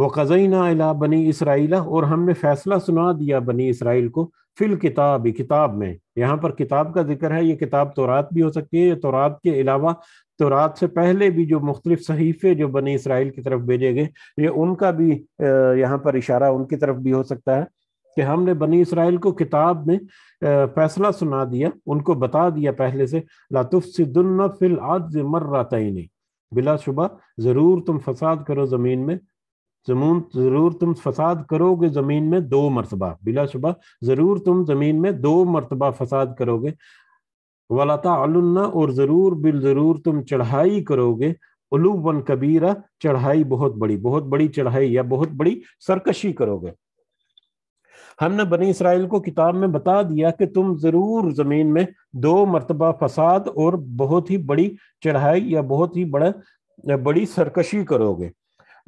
[SPEAKER 1] वो कज़ैना अला बनी इसराइला और हमने फ़ैसला सुना दिया बनी इसराइल को फिल किताब किताब में यहाँ पर किताब का जिक्र है ये किताब तोरात भी हो सकती है तो तोरात के अलावा तोरात से पहले भी जो मुख्तलिफ सहीफ़े जो बनी इसराइल की तरफ भेजे गए ये उनका भी यहाँ पर इशारा उनकी तरफ भी हो सकता है कि हमने बनी इसराइल को किताब में फैसला सुना दिया उनको बता दिया पहले से लातुफ सिद्दुल्न फिल आज मर्रा बिला शुबा ज़रूर तुम फसाद करो ज़मीन में जमून जरूर तुम फसाद करोगे जमीन में दो मरतबा बिला शुबा जरूर तुम जमीन में दो मरतबा फसाद करोगे वलता और जरूर बिल जरूर तुम चढ़ाई करोगे उलूबन कबीरा चढ़ाई बहुत बड़ी बहुत बड़ी चढ़ाई या बहुत बड़ी सरकशी करोगे हमने बनी इसराइल को किताब में बता दिया कि तुम जरूर जमीन में दो मरतबा फसाद और बहुत ही बड़ी चढ़ाई या बहुत ही बड़ा बड़ी सरकशी करोगे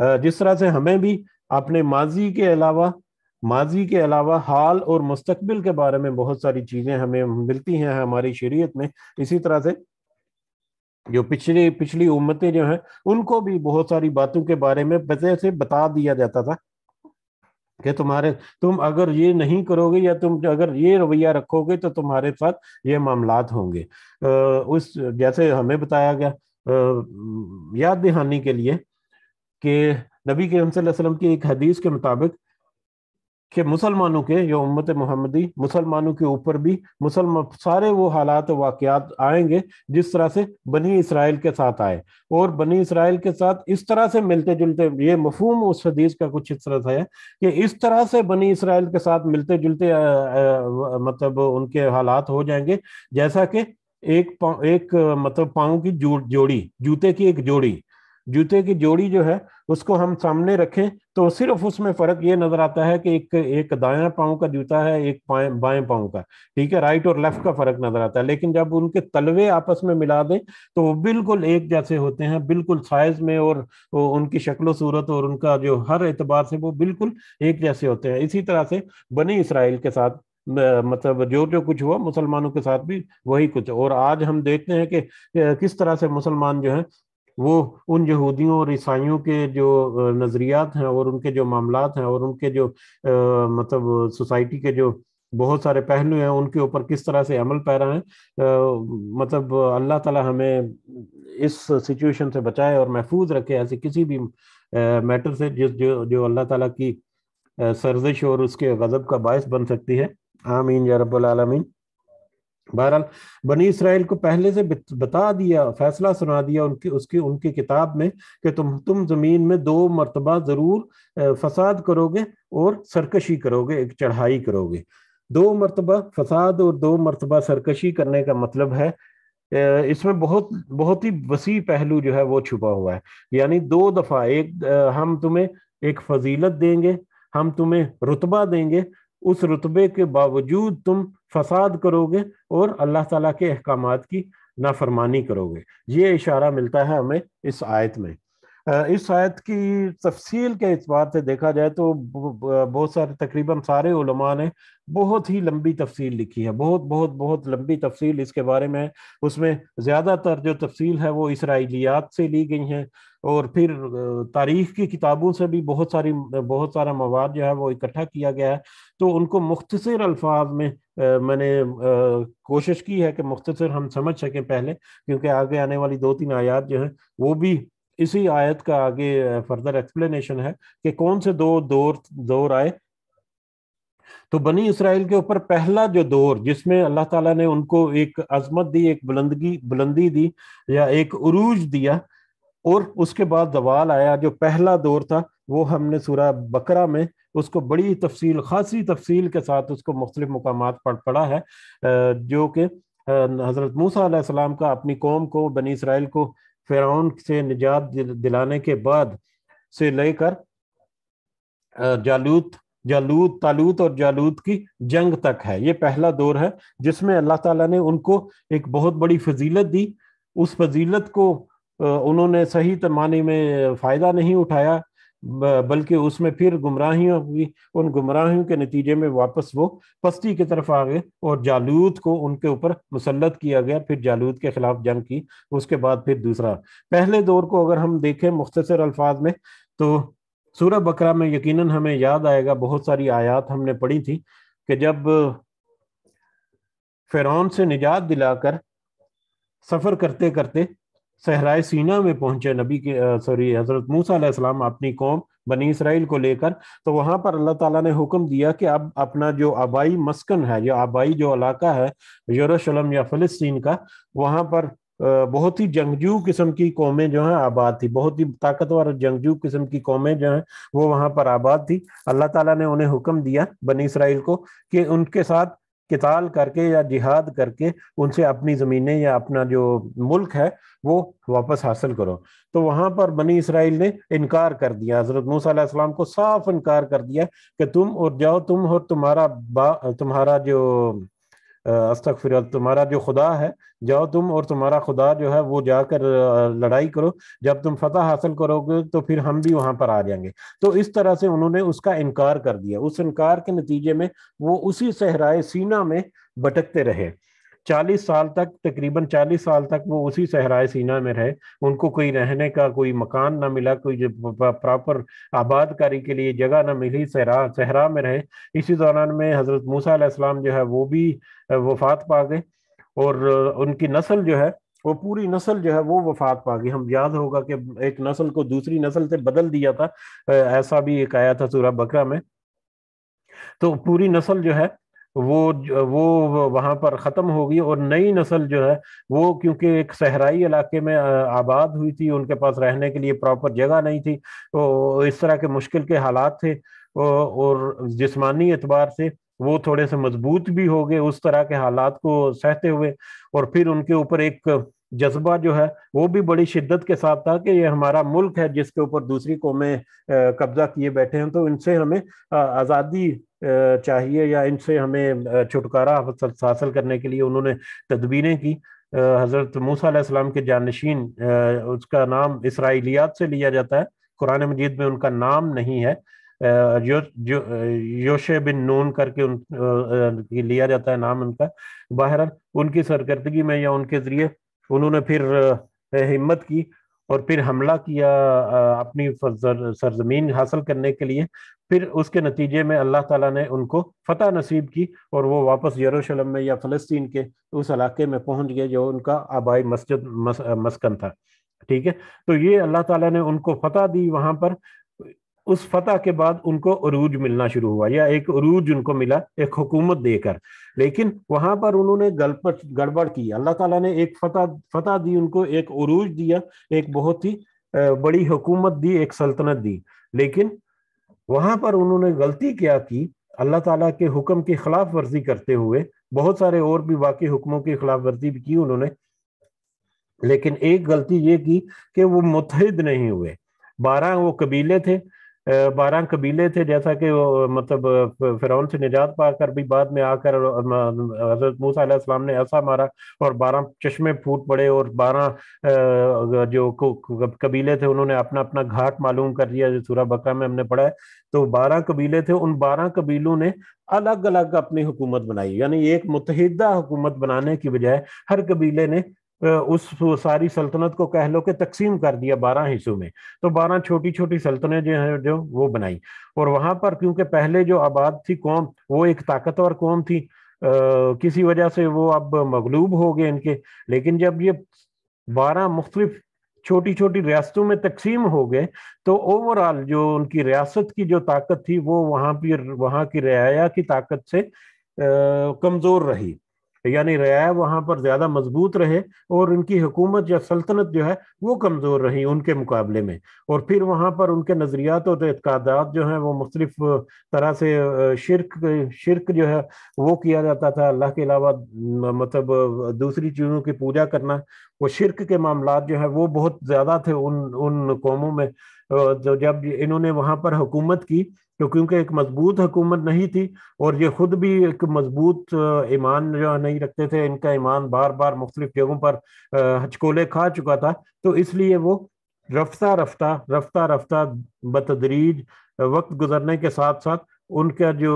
[SPEAKER 1] जिस तरह से हमें भी अपने माजी के अलावा माजी के अलावा हाल और मुस्तबिल के बारे में बहुत सारी चीज़ें हमें मिलती हैं हमारी शरीयत में इसी तरह से जो पिछली पिछली उम्मतें जो हैं उनको भी बहुत सारी बातों के बारे में पहले से बता दिया जाता था कि तुम्हारे तुम अगर ये नहीं करोगे या तुम अगर ये रवैया रखोगे तो तुम्हारे साथ ये मामला होंगे उस जैसे हमें बताया गया याद दहानी के लिए कि नबी करीम वसल्लम की एक हदीस के मुताबिक कि मुसलमानों के या उम्मत मोहम्मदी मुसलमानों के ऊपर भी मुसलमान सारे वो हालात वाकयात आएंगे जिस तरह से बनी इसराइल के साथ आए और बनी इसराइल के साथ इस तरह से मिलते जुलते ये मफहम उस हदीस का कुछ इस तरह से है कि इस तरह से बनी इसराइल के साथ मिलते जुलते मतलब उनके हालात हो जाएंगे जैसा कि एक एक मतलब पाँव की जो, जोड़ी जूते की एक जोड़ी जूते की जोड़ी जो है उसको हम सामने रखें तो सिर्फ उसमें फर्क ये नजर आता है कि एक एक दाया पाँव का जूता है एक बाएं पाँव का ठीक है राइट और लेफ्ट का फर्क नजर आता है लेकिन जब उनके तलवे आपस में मिला दें तो वो बिल्कुल एक जैसे होते हैं बिल्कुल साइज में और उनकी शक्ल सूरत और उनका जो हर एतबार से वो बिल्कुल एक जैसे होते हैं इसी तरह से बनी इसराइल के साथ मतलब जो जो कुछ हुआ मुसलमानों के साथ भी वही कुछ और आज हम देखते हैं कि किस तरह से मुसलमान जो है वो उन यहूदियों और ईसाइयों के जो नज़रियात हैं और उनके जो मामला हैं और उनके जो आ, मतलब सोसाइटी के जो बहुत सारे पहलू हैं उनके ऊपर किस तरह से अमल पैरा है आ, मतलब अल्लाह ताला हमें इस सिचुएशन से बचाए और महफूज रखे ऐसे किसी भी आ, मैटर से जिस जो जो अल्लाह ताला की सरजिश और उसके गज़ब का बायस बन सकती है आमीन या रबालमीन बहरहाल बनी इसराइल को पहले से बता दिया फैसला सुना दिया उनकी उसकी उनकी किताब में कि तुम तुम जमीन में दो मरतबा जरूर फसाद करोगे और सरकशी करोगे एक चढ़ाई करोगे दो मरतबा फसाद और दो मरतबा सरकशी करने का मतलब है इसमें बहुत बहुत ही वसी पहलू जो है वो छुपा हुआ है यानी दो दफा एक हम तुम्हें एक फजीलत देंगे हम तुम्हें रुतबा देंगे उस रुतबे के बावजूद तुम फसाद करोगे और अल्लाह ताला के अहकाम की नाफरमानी करोगे ये इशारा मिलता है हमें इस आयत में इस आयत की तफसील के अतबार से देखा जाए तो बहुत सारे तकरीबन सारे उलमा ने बहुत ही लंबी तफसील लिखी है बहुत बहुत बहुत लंबी तफसील इसके बारे में उसमें ज़्यादातर जो तफसील है वो इसराइलियात से ली गई हैं और फिर तारीख की किताबों से भी बहुत सारी बहुत सारा मवाद जो है वो इकट्ठा किया गया है तो उनको मुख्तर अल्फाज में आ, मैंने आ, कोशिश की है कि मुख्तर हम समझ सकें पहले क्योंकि आगे आने वाली दो तीन आयात जो हैं वो भी इसी आयत का आगे फर्दर एक्सप्लेनेशन है कि कौन से दो दौर दौर आए तो बनी इसराइल के ऊपर पहला जो दौर जिसमें अल्लाह ताला ने उनको एक अजमत दी एक बुलंदगी बुलंदी दी या एक उरूज दिया और उसके बाद जवाल आया जो पहला दौर था वो हमने सूरा बकरा में उसको बड़ी तफसील खासी तफसील के साथ उसको मुख्तलिफ मकाम पढ़ पड़ा है जो कि हज़रत मूसा का अपनी कौम को बनी इसराइल को फ़िरौन से निजात दिलाने के बाद से लेकर जालूत जालूत तालूत और जालूत की जंग तक है ये पहला दौर है जिसमें अल्लाह ताला ने उनको एक बहुत बड़ी फजीलत दी उस फजीलत को उन्होंने सही तमाने में फ़ायदा नहीं उठाया बल्कि उसमें फिर गुमराहियों हुई उन गुमराहियों के नतीजे में वापस वो पस्ती की तरफ आ गए और जालूद को उनके ऊपर मुसलत किया गया फिर जालूद के खिलाफ जंग की उसके बाद फिर दूसरा पहले दौर को अगर हम देखें मुख्तर अल्फाज में तो सूरह बकरा में यकीनन हमें याद आएगा बहुत सारी आयात हमने पढ़ी थी कि जब फिर से निजात दिलाकर सफ़र करते करते सहराय सीना में पहुंचे नबी के सॉरी हजरत मूसा अपनी कौम बनी इसराइल को लेकर तो वहां पर अल्लाह ताला ने हुक्म दिया कि अब अपना जो आबाई मस्कन है जो आबाई जो इलाका है यरूशलेम या फ़लस्तीन का वहां पर बहुत ही जंगजू किस्म की कौमें जो हैं आबाद थी बहुत ही ताकतवर और जंगजू किस्म की कौमें जो हैं वो वहां पर आबाद थी अल्लाह ताला ने उन्हें हुक्म दिया बनी इसराइल को कि उनके साथ किताल करके या जिहाद करके उनसे अपनी ज़मीनें या अपना जो मुल्क है वो वापस हासिल करो तो वहाँ पर बनी इसराइल ने इनकार कर दिया हज़रत मूसम को साफ इनकार कर दिया कि तुम और जाओ तुम और तुम्हारा बा तुम्हारा जो अस्तक फिर तुम्हारा जो खुदा है जाओ तुम और तुम्हारा खुदा जो है वो जाकर लड़ाई करो जब तुम फतह हासिल करोगे तो फिर हम भी वहां पर आ जाएंगे तो इस तरह से उन्होंने उसका इनकार कर दिया उस इनकार के नतीजे में वो उसी सहराए सीना में भटकते रहे 40 साल तक तकरीबन 40 साल तक वो उसी सहराय सीना में रहे उनको कोई रहने का कोई मकान ना मिला कोई प्रॉपर आबादकारी के लिए जगह ना मिली सहरा सहरा में रहे इसी दौरान में हज़रत मूसा जो है वो भी वफात पा गए और उनकी नस्ल जो है वो पूरी नस्ल जो है वो वफात पा गई हम याद होगा कि एक नस्ल को दूसरी नस्ल से बदल दिया था ऐसा भी एक आया था सूरह बकरा में तो पूरी नस्ल जो है वो वो वहां पर ख़त्म होगी और नई नस्ल जो है वो क्योंकि एक सहराई इलाके में आबाद हुई थी उनके पास रहने के लिए प्रॉपर जगह नहीं थी तो इस तरह के मुश्किल के हालात थे और जिस्मानी एतबार से वो थोड़े से मजबूत भी हो गए उस तरह के हालात को सहते हुए और फिर उनके ऊपर एक जज्बा जो है वो भी बड़ी शिद्दत के साथ था कि ये हमारा मुल्क है जिसके ऊपर दूसरी कौमें कब्जा किए बैठे हैं तो इनसे हमें आज़ादी चाहिए या इनसे हमें छुटकारा हासिल करने के लिए उन्होंने तदबीरें की हज़रत मूसा के जानशीन उसका नाम इसराइलियात से लिया जाता है कुरान मजीद में उनका नाम नहीं है जो जो योशे बिन नून करके उन लिया जाता है नाम उनका बहरहाल उनकी सरकर्दगी में या उनके जरिए उन्होंने फिर हिम्मत की और फिर हमला किया अपनी सरजमीन हासिल करने के लिए फिर उसके नतीजे में अल्लाह ताला ने उनको फतह नसीब की और वो वापस यरूशलेम में या फ़लस्तीन के उस इलाके में पहुंच गए जो उनका आबाई मस्जिद मस, मस्कन था ठीक है तो ये अल्लाह ताला ने उनको फतह दी वहां पर उस फतह के बाद उनको अरूज मिलना शुरू हुआ या एक अरूज उनको मिला एक हुकूमत देकर लेकिन वहां पर उन्होंने गड़बड़ गड़बड़ की अल्लाह ताला ने एक फतह फतह दी उनको एक अरूज दिया एक बहुत ही बड़ी हुकूमत दी एक सल्तनत दी लेकिन वहां पर उन्होंने गलती क्या की अल्लाह ताला के हुक्म की खिलाफ वर्जी करते हुए बहुत सारे और भी बाकी हुक्मों की खिलाफ वर्जी भी की उन्होंने लेकिन एक गलती ये की कि वो मुतहद नहीं हुए बारह वो कबीले थे बारह कबीले थे जैसा कि वो मतलब फिरौन से निजात पाकर भी बाद में आकर हजरत मूसा ने ऐसा मारा और बारह चश्मे फूट पड़े और बारह जो कबीले थे उन्होंने अपना अपना घाट मालूम कर लिया जो सूरह बका में हमने पढ़ा है तो बारह कबीले थे उन बारह कबीलों ने अलग अलग अपनी हुकूमत बनाई यानी एक मुतहदा हुकूमत बनाने की बजाय हर कबीले ने उस सारी सल्तनत को कह लो कि तकसीम कर दिया बारह हिस्सों में तो बारह छोटी छोटी सल्तनत जो हैं जो वो बनाई और वहां पर क्योंकि पहले जो आबाद थी कौम वो एक ताकतवर कौम थी आ, किसी वजह से वो अब मगलूब हो गए इनके लेकिन जब ये बारह मुख्तलिफ छोटी छोटी रियासतों में तकसीम हो गए तो ओवरऑल जो उनकी रियासत की जो ताकत थी वो वहाँ पर वहाँ की रियाया की ताकत से कमज़ोर रही यानी रियाया वहाँ पर ज़्यादा मजबूत रहे और उनकी हुकूमत या सल्तनत जो है वो कमज़ोर रही उनके मुकाबले में और फिर वहाँ पर उनके नज़रियात और इतकादात जो हैं वो मुख्तलिफ तरह से शिरक शिरक जो है वो किया जाता था अल्लाह के अलावा मतलब दूसरी चीज़ों की पूजा करना वो शिरक के मामला जो है वो बहुत ज़्यादा थे उन उन कौमों में जो जब इन्होंने वहाँ पर हुकूमत की तो क्योंकि एक मजबूत हुकूमत नहीं थी और ये खुद भी एक मजबूत ईमान जो नहीं रखते थे इनका ईमान बार बार मुख्तलिफ जगहों पर हचकोले खा चुका था तो इसलिए वो रफ्ता रफ्ता रफ्ता रफ्ता बतदरीज वक्त गुजरने के साथ साथ उनका जो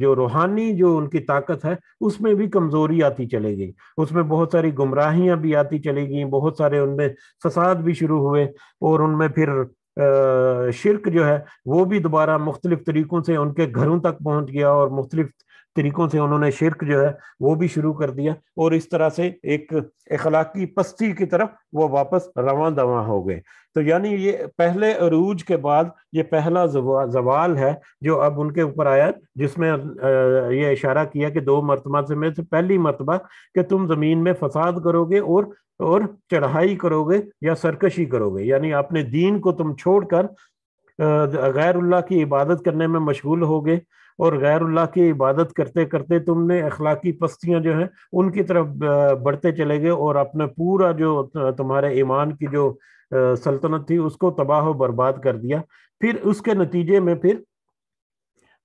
[SPEAKER 1] जो रूहानी जो उनकी ताकत है उसमें भी कमज़ोरी आती चले गई उसमें बहुत सारी गुमराहियां भी आती चली गई बहुत सारे उनमें फसाद भी शुरू हुए और उनमें फिर शिरक जो है वो भी दोबारा मुख्तलिफ तरीक़ों से उनके घरों तक पहुंच गया और मुख्तलिफ तरीक़ों से उन्होंने शिरक जो है वो भी शुरू कर दिया और इस तरह से एक अखलाकी पस्ती की तरफ वो वापस रवा दवा हो गए तो यानी ये पहले अरूज के बाद ये पहला जवाल है जो अब उनके ऊपर आया जिसमें ये इशारा किया कि दो मरतबा से में से पहली मरतबा कि तुम ज़मीन में फसाद करोगे और और चढ़ाई करोगे या सरकशी करोगे यानी अपने दीन को तुम छोड़कर गैरुल्ला की इबादत करने में मशगूल हो गए और गैरुल्लाह की इबादत करते करते तुमने अखलाकी पस्तियां जो हैं उनकी तरफ बढ़ते चले गए और अपने पूरा जो तुम्हारे ईमान की जो सल्तनत थी उसको तबाह बर्बाद कर दिया फिर उसके नतीजे में फिर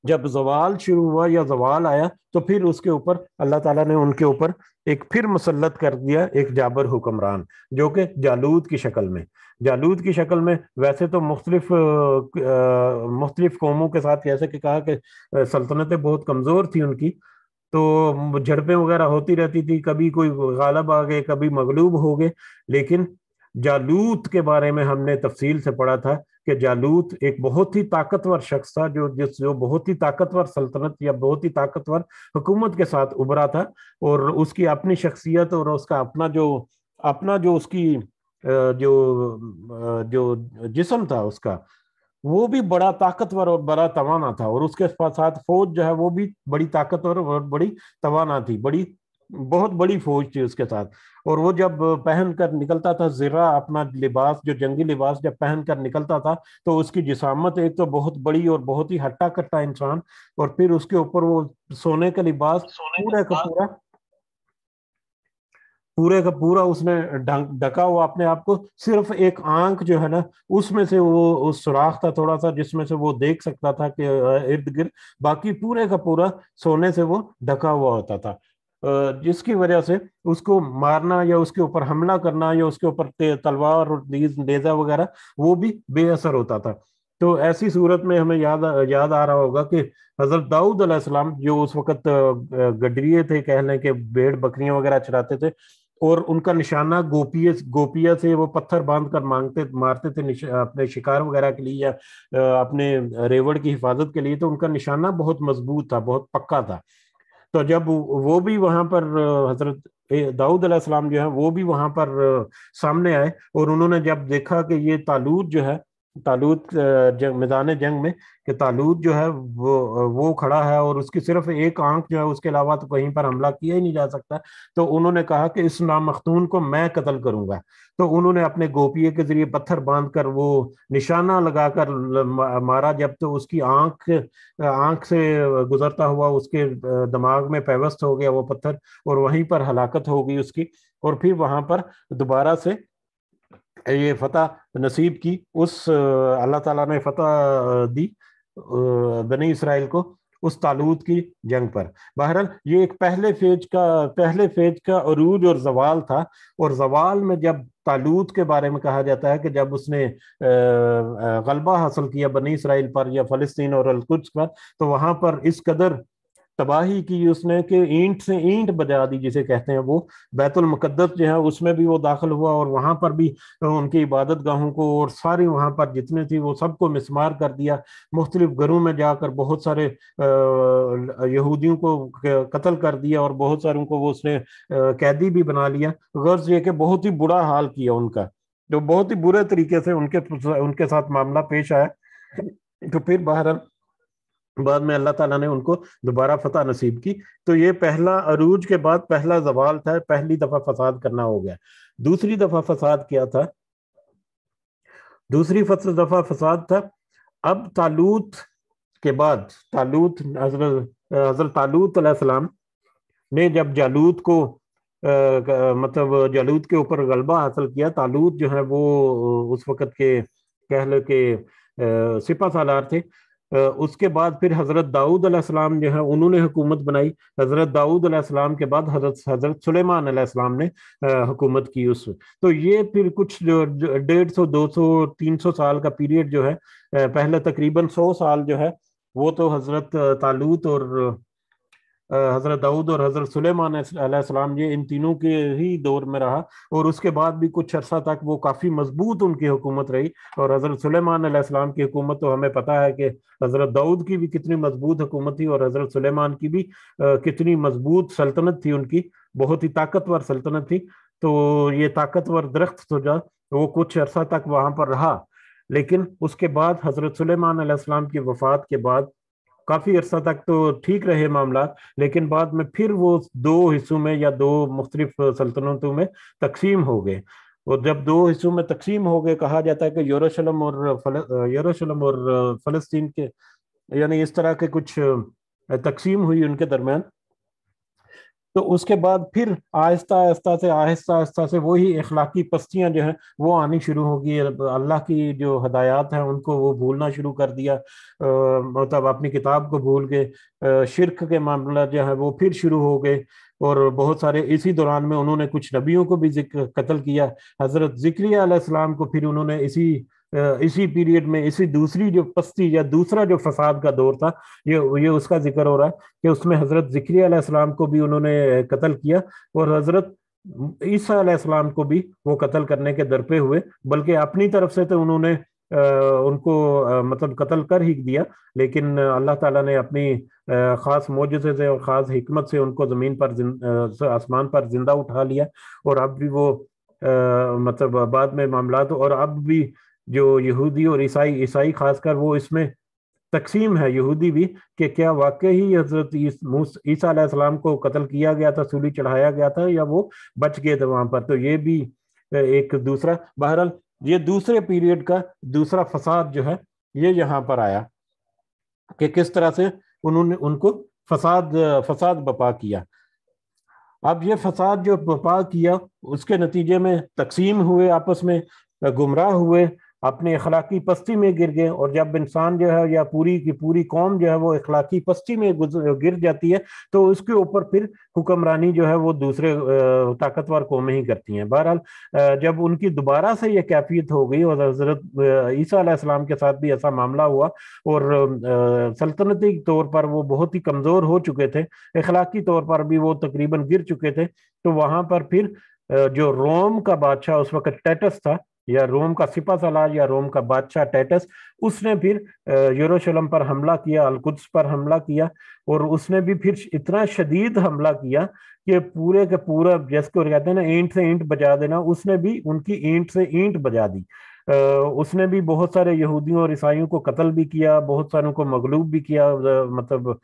[SPEAKER 1] जब जवाल शुरू हुआ या जवाल आया तो फिर उसके ऊपर अल्लाह ताला ने उनके ऊपर एक फिर मुसलत कर दिया एक जाबर हुक्मरान जो कि जालूद की शक्ल में जालूद की शक्ल में वैसे तो मुख्तलिफ मुख्तलिफ कौमों के साथ जैसे कि कहा कि सल्तनतें बहुत कमज़ोर थी उनकी तो झड़पें वगैरह होती रहती थी कभी कोई गालब आ गए कभी मगलूब हो गए लेकिन जालूत के बारे में हमने तफसील से पढ़ा था कि जालूत एक बहुत ही ताकतवर शख्स था जो जिस जो बहुत ही ताकतवर सल्तनत या बहुत ही ताकतवर हुकूमत के साथ उभरा था और उसकी अपनी शख्सियत और उसका अपना जो अपना जो उसकी जो जो जिसम था उसका वो भी बड़ा ताकतवर और बड़ा तवाना था और उसके साथ फौज जो है वो भी बड़ी ताकतवर और बड़ी तवाना थी बड़ी बहुत बड़ी फौज थी उसके साथ और वो जब पहन कर निकलता था ज़रा अपना लिबास जो जंगी लिबास जब पहन कर निकलता था तो उसकी जिसामत एक तो बहुत बड़ी और बहुत ही हट्टा कट्टा इंसान और फिर उसके ऊपर वो सोने का लिबास पूरा का पूरा पूरे का पूरा उसने ढका हुआ अपने आप को सिर्फ एक आंख जो है ना उसमें से वो उस सुराख था थोड़ा सा जिसमें से वो देख सकता था कि इर्द गिर्द बाकी पूरे का पूरा सोने से वो ढका हुआ होता था जिसकी वजह से उसको मारना या उसके ऊपर हमला करना या उसके ऊपर तलवार और नेजा वगैरह वो भी बेअसर होता था तो ऐसी सूरत में हमें याद याद आ रहा होगा कि हजरत दाऊद अलैहिस्सलाम जो उस वक्त गडरिए थे कह लें कि भेड़ बकरियां वगैरह चराते थे और उनका निशाना गोपिया गोपिया से वो पत्थर बांध कर मांगते मारते थे अपने शिकार वगैरह के लिए या अपने रेवड़ की हिफाजत के लिए तो उनका निशाना बहुत मजबूत था बहुत पक्का था तो जब वो भी वहां पर हजरत दाऊद अलैहिस्सलाम जो है वो भी वहां पर सामने आए और उन्होंने जब देखा कि ये तालूद जो है तालूत जंग मैदान जंग में कि तालूत जो है वो वो खड़ा है और उसकी सिर्फ एक आंख जो है उसके अलावा तो कहीं पर हमला किया ही नहीं जा सकता तो उन्होंने कहा कि इस नामखतून को मैं कत्ल करूंगा तो उन्होंने अपने गोपिये के जरिए पत्थर बांध कर वो निशाना लगाकर मारा जब तो उसकी आंख आंख से गुजरता हुआ उसके दिमाग में पेवस्त हो गया वो पत्थर और वहीं पर हलाकत हो गई उसकी और फिर वहां पर दोबारा से ये फतह नसीब की उस अल्लाह ताला ने फतह दी बनी इसराइल को उस तालूत की जंग पर बहरहाल ये एक पहले फेज का पहले फेज का अरूज और जवाल था और जवाल में जब तालूत के बारे में कहा जाता है कि जब उसने गलबा हासिल किया बनी इसराइल पर या फ़लस्तीन और अलकुद पर तो वहाँ पर इस कदर तबाही की उसने कि ईंट से ईंट बजा दी जिसे कहते हैं वो बैतुल मुकद्दस जो है उसमें भी वो दाखिल हुआ और वहां पर भी उनकी इबादत गाहों को और सारी वहां पर जितने थी वो सबको मिसमार कर दिया मुख्तलिफ घरों में जाकर बहुत सारे यहूदियों को कत्ल कर दिया और बहुत सारों को वो उसने कैदी भी बना लिया गर्ज ये कि बहुत ही बुरा हाल किया उनका जो बहुत ही बुरे तरीके से उनके उनके साथ मामला पेश आया तो फिर बहरहाल बाद में अल्लाह ताला ने उनको दोबारा फतह नसीब की तो ये पहला अरूज के बाद पहला जवाल था पहली दफ़ा फसाद करना हो गया दूसरी दफ़ा फसाद क्या था दूसरी दफ़ा फसाद था अब तालूत के बाद तालूत हजरत तालूत अलैहिस्सलाम ने जब जालूत को आ, मतलब जालूत के ऊपर गलबा हासिल किया तालूत जो है वो उस वक्त के कहल के सिपा सालार थे उसके बाद फिर हज़रत दाऊद अलैहिस्सलाम जो है उन्होंने हुकूमत बनाई हज़रत दाऊद अलैहिस्सलाम के बाद हज़रत हज़रत सुलेमान अलैहिस्सलाम ने हुकूमत की उस तो ये फिर कुछ जो डेढ़ सौ दो सौ तीन सौ साल का पीरियड जो है पहले तकरीबन सौ साल जो है वो तो हज़रत तालूत और हज़रत दाऊद और हज़रत सुलेमान सलाम ये इन तीनों के ही दौर में रहा और उसके बाद भी कुछ अर्सा तक वो काफ़ी मजबूत उनकी हुकूमत रही और हज़रत सुलेमान सलाम की हुकूमत तो हमें पता है कि हज़रत दाऊद की भी कितनी मजबूत हुकूमत थी और हज़रत सुलेमान की भी कितनी मजबूत सल्तनत थी उनकी बहुत ही ताकतवर सल्तनत थी तो ये ताकतवर दरख्त तो जा वो कुछ अर्सा तक वहाँ पर रहा लेकिन उसके बाद हज़रत सुलेमान की वफ़ात के बाद काफी अर्सा तक तो ठीक रहे मामला लेकिन बाद में फिर वो दो हिस्सों में या दो मुख्तलिफ सल्तनतों में तकसीम हो गए और जब दो हिस्सों में तकसीम हो गए कहा जाता है कि यरूशलेम और फल और फलस्तीन के यानी इस तरह के कुछ तकसीम हुई उनके दरमियान तो उसके बाद फिर आहिस्ता आहिस्ता से आहिस्ता आहिस्ता से वही अखलाकी पस्तियां जो हैं वो आनी शुरू होगी अल्लाह की जो हदायत हैं उनको वो भूलना शुरू कर दिया मतलब अपनी किताब को भूल के शिरक के मामला जो है वो फिर शुरू हो गए और बहुत सारे इसी दौरान में उन्होंने कुछ नबियों को भी कत्ल किया हज़रत जिक्रिया को फिर उन्होंने इसी इसी पीरियड में इसी दूसरी जो पस्ती या दूसरा जो फसाद का दौर था ये ये उसका जिक्र हो रहा है कि उसमें हजरत जिक्री को भी उन्होंने कत्ल किया और हजरत ईसा को भी वो कत्ल करने के दर पे हुए बल्कि अपनी तरफ से तो उन्होंने उनको मतलब कत्ल कर ही दिया लेकिन अल्लाह ताला ने अपनी ख़ास मोजे से और ख़ास हमत से उनको ज़मीन पर आसमान पर ज़िंदा उठा लिया और अब भी वो आ, मतलब बाद में मामला और अब भी जो यहूदी और ईसाई ईसाई खासकर वो इसमें तकसीम है यहूदी भी कि क्या वाकई ही हजरत ईसा सलाम को कत्ल किया गया था सूली चढ़ाया गया था या वो बच गए थे वहां पर तो ये भी एक दूसरा बहरहाल ये दूसरे पीरियड का दूसरा फसाद जो है ये यहाँ पर आया कि किस तरह से उन्होंने उनको फसाद फसाद बपा किया अब ये फसाद जो बपा किया उसके नतीजे में तकसीम हुए आपस में गुमराह हुए अपने अखलाकी पस्ती में गिर गए और जब इंसान जो है या पूरी की पूरी कौम जो है वो अखलाकी पस्ती में गिर जाती है तो उसके ऊपर फिर हुक्मरानी जो है वो दूसरे ताकतवर कौमें ही करती हैं बहरहाल जब उनकी दोबारा से ये कैफियत हो गई और हज़रत ईसा के साथ भी ऐसा मामला हुआ और सल्तनती तौर पर वो बहुत ही कमज़ोर हो चुके थे अखलाकी तौर पर भी वो तकरीबन गिर चुके थे तो वहाँ पर फिर जो रोम का बादशाह उस वक्त टेटस था या रोम का सिपा सलार या रोम का बादशाह टाइटस उसने फिर यरूशलेम पर हमला किया अलकुद्स पर हमला किया और उसने भी फिर इतना शदीद हमला किया कि पूरे के पूरा जिसको कहते हैं ना ईंट से ईंट बजा देना उसने भी उनकी ईंट से ईंट बजा दी उसने भी बहुत सारे यहूदियों और ईसाइयों को कत्ल भी किया बहुत सारों को मगलूब भी किया मतलब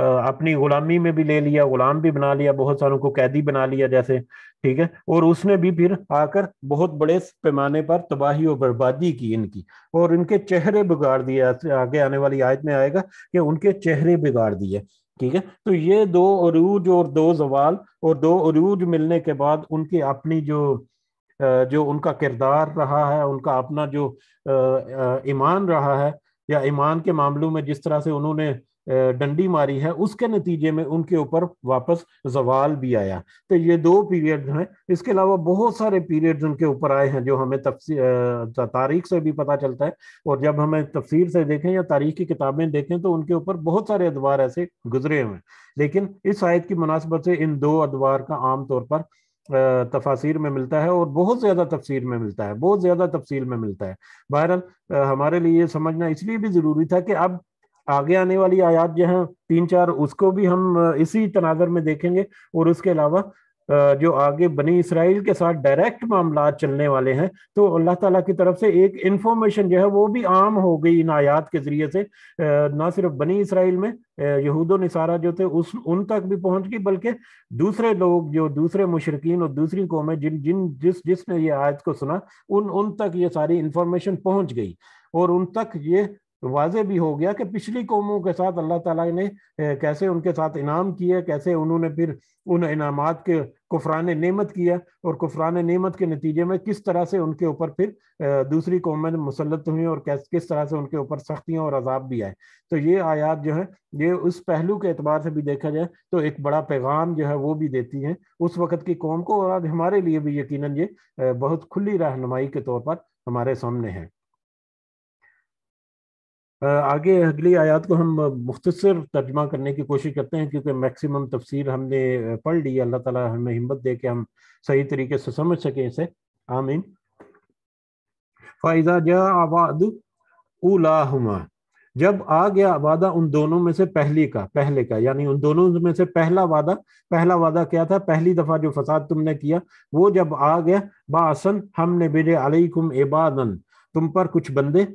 [SPEAKER 1] अपनी गुलामी में भी ले लिया गुलाम भी बना लिया बहुत सारों को कैदी बना लिया जैसे ठीक है और उसने भी फिर आकर बहुत बड़े पैमाने पर तबाही और बर्बादी की इनकी और इनके चेहरे बिगाड़ दिए आगे आने वाली आयत में आएगा कि उनके चेहरे बिगाड़ दिए ठीक है तो ये दो अरूज और दो जवाल और दो अरूज मिलने के बाद उनकी अपनी जो जो उनका किरदार रहा है उनका अपना जो ईमान रहा है या ईमान के मामलों में जिस तरह से उन्होंने डंडी मारी है उसके नतीजे में उनके ऊपर वापस जवाल भी आया तो ये दो पीरियड हैं इसके अलावा बहुत सारे पीरियड उनके ऊपर आए हैं जो हमें तारीख से भी पता चलता है और जब हमें तफसीर से देखें या तारीख की किताबें देखें तो उनके ऊपर बहुत सारे अदवार ऐसे गुजरे हुए हैं लेकिन इस आयत की मुनासबत से इन दो अदवार का आमतौर पर तफासिर में मिलता है और बहुत ज़्यादा तफसीर में मिलता है बहुत ज़्यादा तफसील में मिलता है बहरहाल हमारे लिए समझना इसलिए भी ज़रूरी था कि अब आगे आने वाली आयात जो है तीन चार उसको भी हम इसी तनाजर में देखेंगे और उसके अलावा जो आगे बनी इसराइल के साथ डायरेक्ट मामला चलने वाले हैं तो अल्लाह ताला की तरफ से एक इंफॉर्मेशन जो है वो भी आम हो गई इन आयात के ज़रिए से ना सिर्फ बनी इसराइल में यहूद नसारा जो थे उस उन तक भी पहुंच गई बल्कि दूसरे लोग जो दूसरे मुशरकिन और दूसरी कौमें जिन जिन जिस जिसने ये आयत को सुना उन उन तक ये सारी इंफॉर्मेशन पहुंच गई और उन तक ये तो वाजह भी हो गया कि पिछली कौमों के साथ अल्लाह ताला ने कैसे उनके साथ इनाम किया कैसे उन्होंने फिर उन इनाम के कुफरान नेमत किया और कुफरान नेमत के नतीजे में किस तरह से उनके ऊपर फिर दूसरी कौमें मुसलत हुई और कैस किस तरह से उनके ऊपर सख्तियाँ और अजाब भी आए तो ये आयात जो है ये उस पहलू के अतबार से भी देखा जाए तो एक बड़ा पैगाम जो है वो भी देती है उस वक्त की कौम को और आज हमारे लिए भी यकीन ये बहुत खुली रहनुमाई के तौर पर हमारे सामने है आगे अगली आयात को हम मुख्तसर तर्जमा करने की कोशिश करते हैं क्योंकि मैक्सिमम तफसर हमने पढ़ ली अल्लाह ताला हमें हिम्मत दे के हम सही तरीके से समझ सके इसे आमीन फ़ायदा जा आबाद उला जब आ गया वादा उन दोनों में से पहली का पहले का यानी उन दोनों में से पहला वादा पहला वादा क्या था पहली दफ़ा जो फसाद तुमने किया वो जब आ गया बासन हमने बिरे अलैकुम इबादन तुम पर कुछ बंदे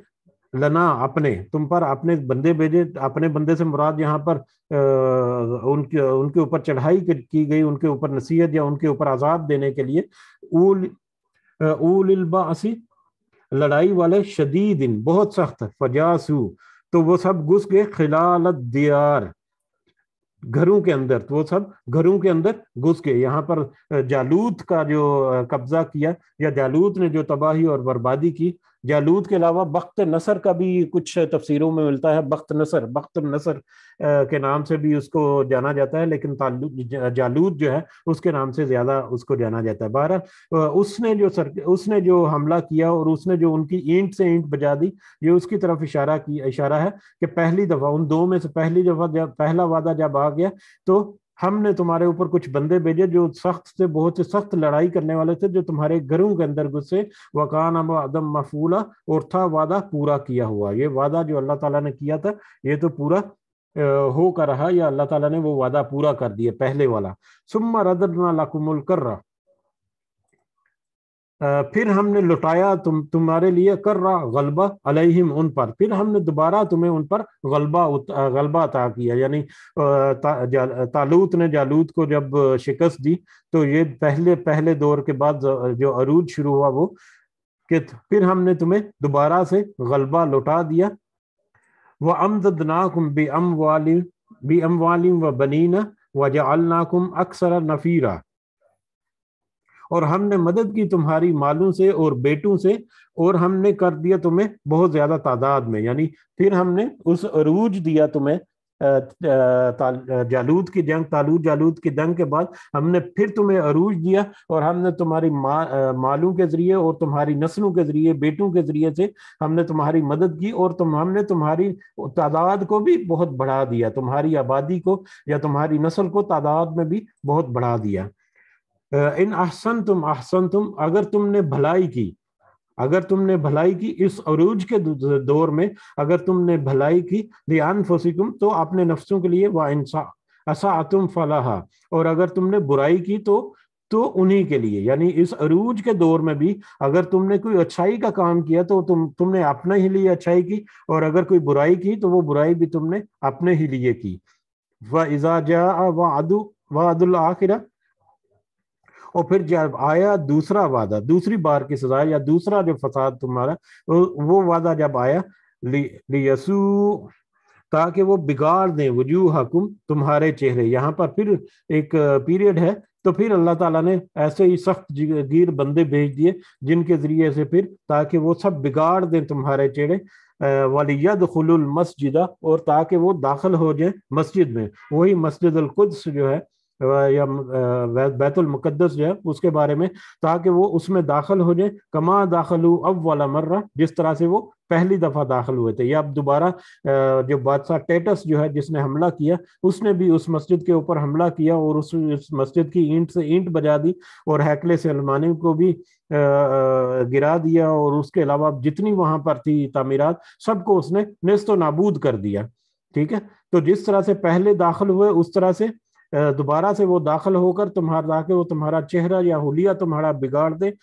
[SPEAKER 1] लना अपने तुम पर अपने बंदे भेजे अपने बंदे से मुराद यहाँ पर उनके उनके ऊपर चढ़ाई की गई उनके ऊपर नसीहत या उनके ऊपर आजाद देने के लिए उलबासी लड़ाई वाले शदीद बहुत सख्त फजासू तो वो सब घुस गए खिलाल दियार घरों के अंदर तो वो सब घरों के अंदर घुस गए यहाँ पर जालूत का जो कब्जा किया या जालूत ने जो तबाही और बर्बादी की जालूद के अलावा बख्त नसर का भी कुछ तफसीरों में मिलता है बख्त नसर बख्त नसर के नाम से भी उसको जाना जाता है लेकिन जालूद जो है उसके नाम से ज़्यादा उसको जाना जाता है बारह उसने जो सर उसने जो हमला किया और उसने जो उनकी ईंट से ईंट बजा दी ये उसकी तरफ इशारा की इशारा है कि पहली दफ़ा उन दो में से पहली दफ़ा जब पहला वादा जब आ गया तो हमने तुम्हारे ऊपर कुछ बंदे भेजे जो सख्त से बहुत ही सख्त लड़ाई करने वाले थे जो तुम्हारे घरों के अंदर घुसे वकान अब आदम मफूला और था वादा पूरा किया हुआ ये वादा जो अल्लाह ताला ने किया था ये तो पूरा हो कर रहा या अल्लाह ताला ने वो वादा पूरा कर दिया पहले वाला सुम्मा रदना लाकुमुल कर रहा फिर हमने लुटाया तुम तुम्हारे लिए कर रहा गलबा अलहिम उन पर फिर हमने दोबारा तुम्हें उन पर गलबा गलबा अता किया यानी ता, तालूत ने जालूत को जब शिकस्त दी तो ये पहले पहले दौर के बाद जो अरूज शुरू हुआ वो कि फिर हमने तुम्हें दोबारा से गलबा लुटा दिया वह अमद नाकुम बे अम वाली बे अम वालिम व बनीना नाकुम अक्सर नफीरा और हमने मदद की तुम्हारी मालों से और बेटों से और हमने कर दिया तुम्हें बहुत ज्यादा तादाद में यानी फिर हमने उस अरूज दिया तुम्हें जालूद की जंग तालूद जालूद की जंग के बाद हमने फिर तुम्हें अरूज दिया और हमने तुम्हारी मा, मालूम के जरिए और तुम्हारी नस्लों के जरिए बेटों के जरिए से हमने तुम्हारी मदद की और तुम हमने तुम्हारी तादाद को भी बहुत बढ़ा दिया तुम्हारी आबादी को या तुम्हारी नस्ल को तादाद में भी बहुत बढ़ा दिया इन अहसन तुम अहसन तुम अगर तुमने भलाई की अगर तुमने भलाई की इस अरूज के दौर में अगर तुमने भलाई की रियान फसिकुम तो अपने नफ्सों के लिए व इंसा असा अतुम फलाहा और अगर तुमने बुराई की तो तो उन्हीं के लिए यानी इस अरूज के दौर में भी अगर तुमने कोई अच्छाई का काम किया तो तुम तुमने अपने ही लिए अच्छाई की और अगर कोई बुराई की तो वो बुराई भी तुमने अपने ही लिए की वह इजाजा व अदु वह अदुल आखिरा और फिर जब आया दूसरा वादा दूसरी बार की सजा या दूसरा जो फसाद तुम्हारा वो वादा जब आया लियसू ताकि वो बिगाड़ दें वजू हकुम तुम्हारे चेहरे यहाँ पर फिर एक पीरियड है तो फिर अल्लाह ताला ने ऐसे ही सख्त गिर बंदे भेज दिए जिनके जरिए से फिर ताकि वो सब बिगाड़ दें तुम्हारे चेहरे वाली यद खुल मस्जिदा और ताकि वो दाखिल हो जाए मस्जिद में वही मस्जिद कुद्स जो है या बैतुल मुकद्दस जो है उसके बारे में ताकि वो उसमें दाखिल हो जाए कमा दाखिल अब वाला मर्रा जिस तरह से वो पहली दफा दाखिल हुए थे या अब दोबारा जो बादशाह टेटस जो है जिसने हमला किया उसने भी उस मस्जिद के ऊपर हमला किया और उस, उस मस्जिद की ईंट से ईंट बजा दी और हैकले सलमानी को भी गिरा दिया और उसके अलावा जितनी वहां पर थी तमीरत सबको उसने नस्त नाबूद कर दिया ठीक है तो जिस तरह से पहले दाखिल हुए उस तरह से दोबारा से वो दाखिल होकर तुम्हारा ताकि वो तुम्हारा चेहरा या हुलिया तुम्हारा बिगाड़ दे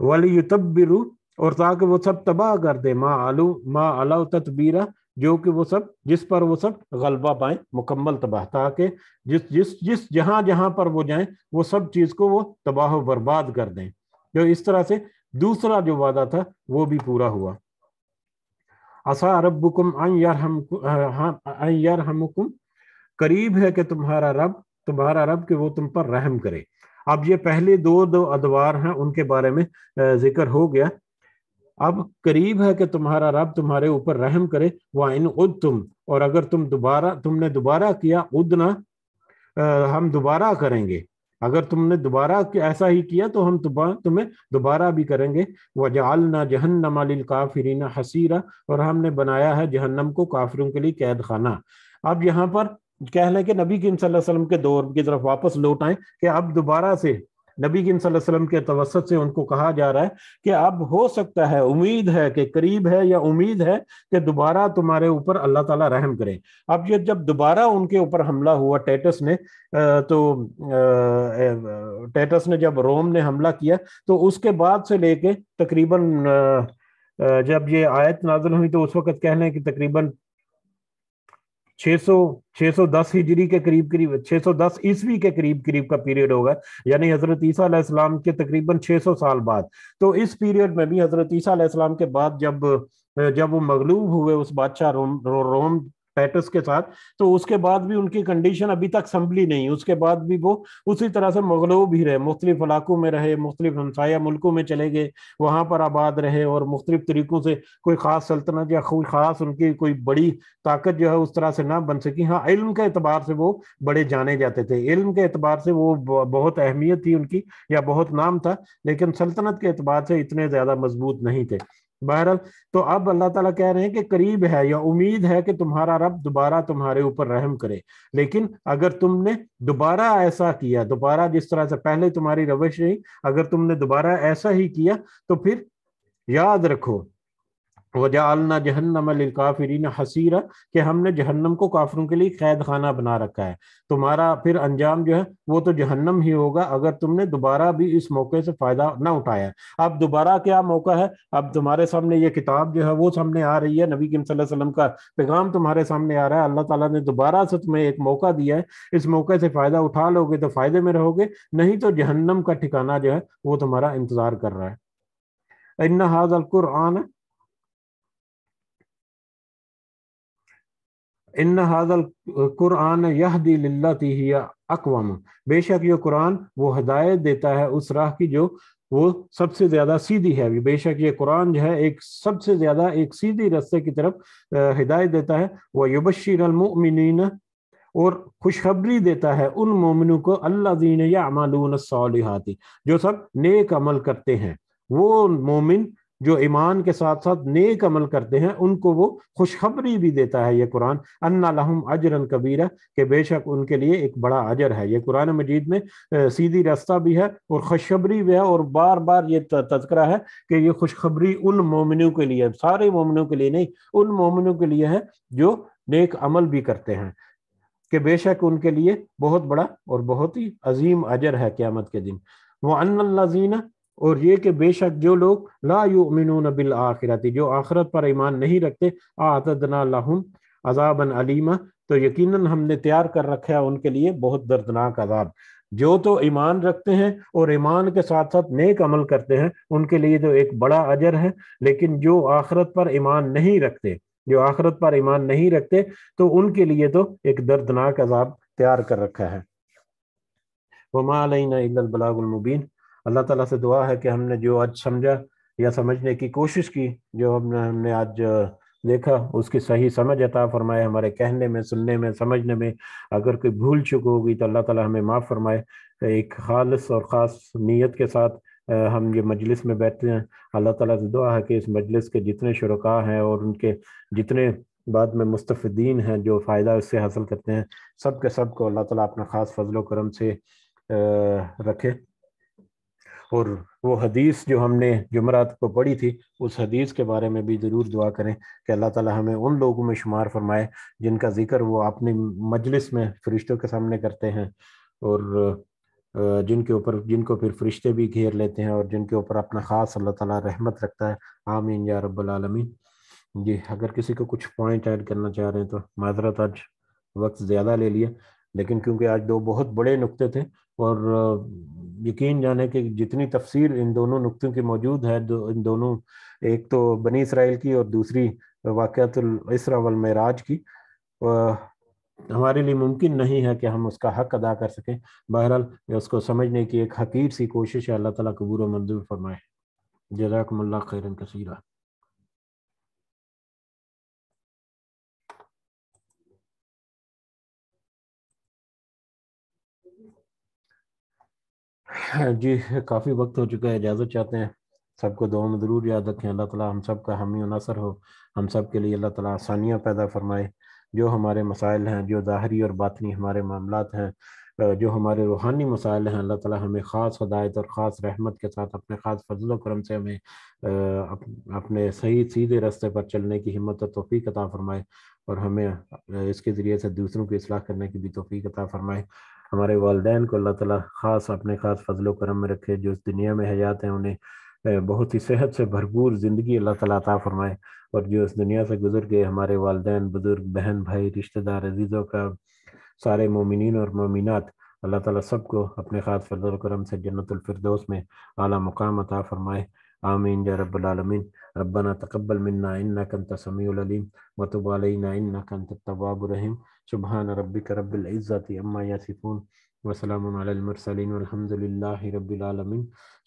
[SPEAKER 1] वली युतबिरु और ताकि वो सब तबाह कर दे माँ आलू माँ अलाउ ततबीरा जो कि वो सब जिस पर वो सब गलबा पाए मुकम्मल तबाह ताकि जिस जिस जिस जहां जहां पर वो जाए वो सब चीज़ को वो तबाह बर्बाद कर दें जो तो इस तरह से दूसरा जो वादा था वो भी पूरा हुआ असा अरबुकुम अन यार हम यार हमकुम हाँ, करीब है कि तुम्हारा रब तुम्हारा रब कि वो तुम पर रहम करे अब ये पहले दो दो अदवार हैं उनके बारे में जिक्र हो गया अब करीब है कि तुम्हारा रब तुम्हारे ऊपर रहम करे वह इन उद तुम और अगर तुम दोबारा तुमने दोबारा किया उदना हम दोबारा करेंगे अगर तुमने दोबारा ऐसा ही किया तो हम तुम्हें दोबारा भी करेंगे वह जालना जहन्नम अलिल काफरीना हसीरा और हमने बनाया है जहन्नम को काफरों के लिए कैद खाना अब यहाँ पर कह लें कि नबी किम सल्लम के दौर की तरफ वापस लौट आए कि अब दोबारा से नबी किम सल्लम के तवसत से उनको कहा जा रहा है कि अब हो सकता है उम्मीद है कि करीब है या उम्मीद है कि दोबारा तुम्हारे ऊपर अल्लाह ताला रहम करे अब ये जब दोबारा उनके ऊपर हमला हुआ टेटस ने तो टेटस ने जब रोम ने हमला किया तो उसके बाद से लेके तकरीबन जब ये आयत नाजल हुई तो उस वक्त कह लें कि तकरीबन 610 दस हिजरी के करीब करीब 610 ईसवी के करीब करीब का पीरियड होगा यानी हजरत ईसा के तकरीबन 600 साल बाद तो इस पीरियड में भी हजरत ईसा के बाद जब जब वो मगलूब हुए उस बादशाह रो, रो, रोम पैटर्स के साथ तो उसके बाद भी उनकी कंडीशन अभी तक संभली नहीं उसके बाद भी वो उसी तरह से मगलूब ही रहे मुख्तलिफ इलाकों में रहे मुख्तलिफ हमसाया मुल्कों में चले गए वहाँ पर आबाद रहे और मुख्तलिफ तरीक़ों से कोई ख़ास सल्तनत या कोई ख़ास उनकी कोई बड़ी ताकत जो है उस तरह से ना बन सकी हाँ इल्म के अतबार से वो बड़े जाने जाते थे इल्म के अतबार से वो बहुत अहमियत थी उनकी या बहुत नाम था लेकिन सल्तनत के अतबार से इतने ज़्यादा मजबूत नहीं थे बहरहाल तो अब अल्लाह ताला कह रहे हैं कि करीब है या उम्मीद है कि तुम्हारा रब दोबारा तुम्हारे ऊपर रहम करे लेकिन अगर तुमने दोबारा ऐसा किया दोबारा जिस तरह से पहले तुम्हारी रविश रही अगर तुमने दोबारा ऐसा ही किया तो फिर याद रखो वजालना जहन्नम काफरीन हसीरा कि हमने जहन्नम को काफरों के लिए कैद खाना बना रखा है तुम्हारा फिर अंजाम जो है वो तो जहन्नम ही होगा अगर तुमने दोबारा भी इस मौके से फ़ायदा ना उठाया अब दोबारा क्या मौका है अब तुम्हारे सामने ये किताब जो है वो सामने आ रही है नबी किम वसल्लम का पैगाम तुम्हारे सामने आ रहा है अल्लाह तला ने दोबारा से तुम्हें एक मौका दिया है इस मौके से फ़ायदा उठा लोगे तो फ़ायदे में रहोगे नहीं तो जहन्नम का ठिकाना जो है वो तुम्हारा इंतज़ार कर रहा है इन्ना हाजल कुरान इन हादल कुरान यह दिल्लती अकवम बेशक ये कुरान वो हदायत देता है उस राह की जो वो सबसे ज़्यादा सीधी है बेशक ये कुरान जो है एक सबसे ज़्यादा एक सीधी रस्ते की तरफ हिदायत देता है वह युबशीरमिन और खुशखबरी देता है उन मोमिनों को अल्लाह दीन या अमालून सौलिहाती जो सब नेक अमल करते हैं वो मोमिन जो ईमान के साथ साथ नेक अमल करते हैं उनको वो खुशखबरी भी देता है ये कुरान अन्ना लहम अजरन कबीरा के बेशक उनके लिए एक बड़ा अजर है ये कुरान मजीद में सीधी रास्ता भी है और खुशखबरी भी है और बार बार ये तस्करा है कि ये खुशखबरी उन मोमिनों के लिए सारे मोमिनों के लिए नहीं उन मोमिनों के लिए है जो नेक अमल भी करते हैं कि बेशक उनके लिए बहुत बड़ा और बहुत ही अजीम अजर है क्यामत के दिन वो अन्नजीना और ये कि बेशक जो लोग ला युमिनून बिल आखिरती जो आखरत पर ईमान नहीं रखते आतदना अजाबन अलीमा तो यकीनन हमने तैयार कर रखा है उनके लिए बहुत दर्दनाक अजाब जो तो ईमान रखते हैं और ईमान के साथ साथ नेक अमल करते हैं उनके लिए तो एक बड़ा अजर है लेकिन जो आखरत पर ईमान नहीं रखते जो आखरत पर ईमान नहीं रखते तो उनके लिए तो एक दर्दनाक अजाब तैयार कर रखा है वमा अलैना बलागुल मुबीन अल्लाह ताला से दुआ है कि हमने जो आज समझा या समझने की कोशिश की जो हमने हमने आज देखा उसकी सही समझ अता फरमाए हमारे कहने में सुनने में समझने में अगर कोई भूल चुक होगी तो अल्लाह ताला हमें माफ़ फरमाए एक खालस और ख़ास नीयत के साथ हम ये मजलिस में बैठते हैं अल्लाह ताला से दुआ है कि इस मजलिस के जितने शुरुआ हैं और उनके जितने बाद में मुस्तफ़ीन हैं जो फ़ायदा उससे हासिल करते हैं सब के सब को अल्लाह ताला अपना ख़ास फजलो करम से रखे और वो हदीस जो हमने जुमरात को पढ़ी थी उस हदीस के बारे में भी ज़रूर दुआ करें कि अल्लाह ताला हमें उन लोगों में शुमार फरमाए जिनका ज़िक्र वो अपने मजलिस में फ़रिश्तों के सामने करते हैं और जिनके ऊपर जिनको फिर फरिश्ते भी घेर लेते हैं और जिनके ऊपर अपना ख़ास अल्लाह ताला रहमत रखता है आमीन या रब्लमी जी अगर किसी को कुछ पॉइंट ऐड करना चाह रहे हैं तो माजरत आज वक्त ज़्यादा ले लिया लेकिन क्योंकि आज दो बहुत बड़े नुक्ते थे और यकीन जाने कि जितनी तफसीर इन दोनों नुकतों की मौजूद है दो, इन दोनों एक तो बनी इसराइल की और दूसरी वाक़ातुलसरा वलमराज की हमारे लिए मुमकिन नहीं है कि हम उसका हक अदा कर सकें बहरहाल उसको समझने की एक हकीर सी कोशिश है अल्लाह ताला कबूर मंजूर फरमाए जजाकमल खैरन कसीरा हाँ जी काफ़ी वक्त हो चुका है इजाज़त चाहते हैं सबको दुआ में ज़रूर याद रखें अल्लाह ताला हम सब का हमी नसर हो हम सब के लिए अल्लाह ताला आसानियाँ पैदा फरमाए जो हमारे मसाइल हैं जो ज़ाहरी और बातनी हमारे मामला हैं जो हमारे रूहानी मसाइल हैं अल्लाह ताला हमें ख़ास हदायत और ख़ास रहमत के साथ अपने ख़ास फजल करम से हमें अपने सही सीधे रास्ते पर चलने की हिम्मत और तोफ़ी अता फ़रमाए और हमें इसके ज़रिए से दूसरों की असलाह करने की भी तोफ़ी अता फ़रमाए हमारे वालदेन को अल्लाह ताला ख़ास अपने ख़ास फजल करम में रखे जो इस दुनिया में हयात हैं उन्हें बहुत ही सेहत से भरपूर ज़िंदगी अल्लाह ताला अता फरमाए और जो इस दुनिया से गुजर गए हमारे वालदेन बुज़ुर्ग बहन भाई रिश्तेदार अजीज़ों का सारे मोमिन और मोमिनत अल्लाह सब सबको अपने ख़ास फजल करम से जन्नतफरदोस में अला मुकाम अता फरमाए आमीन जरबालमीन ربنا تقبل منا إنك أنت سميع العليم وتب علينا إنك أنت التواب الرحيم سبحان ربك رب العزة أما يصفون وسلام على المرسلين والحمد لله رب العالمين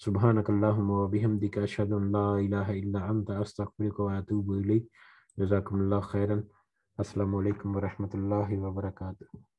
[SPEAKER 1] سبحانك اللهم وبحمدك أشهد أن لا إله إلا أنت أستغفرك وأتوب إليك جزاكم الله خيرا السلام عليكم ورحمة الله وبركاته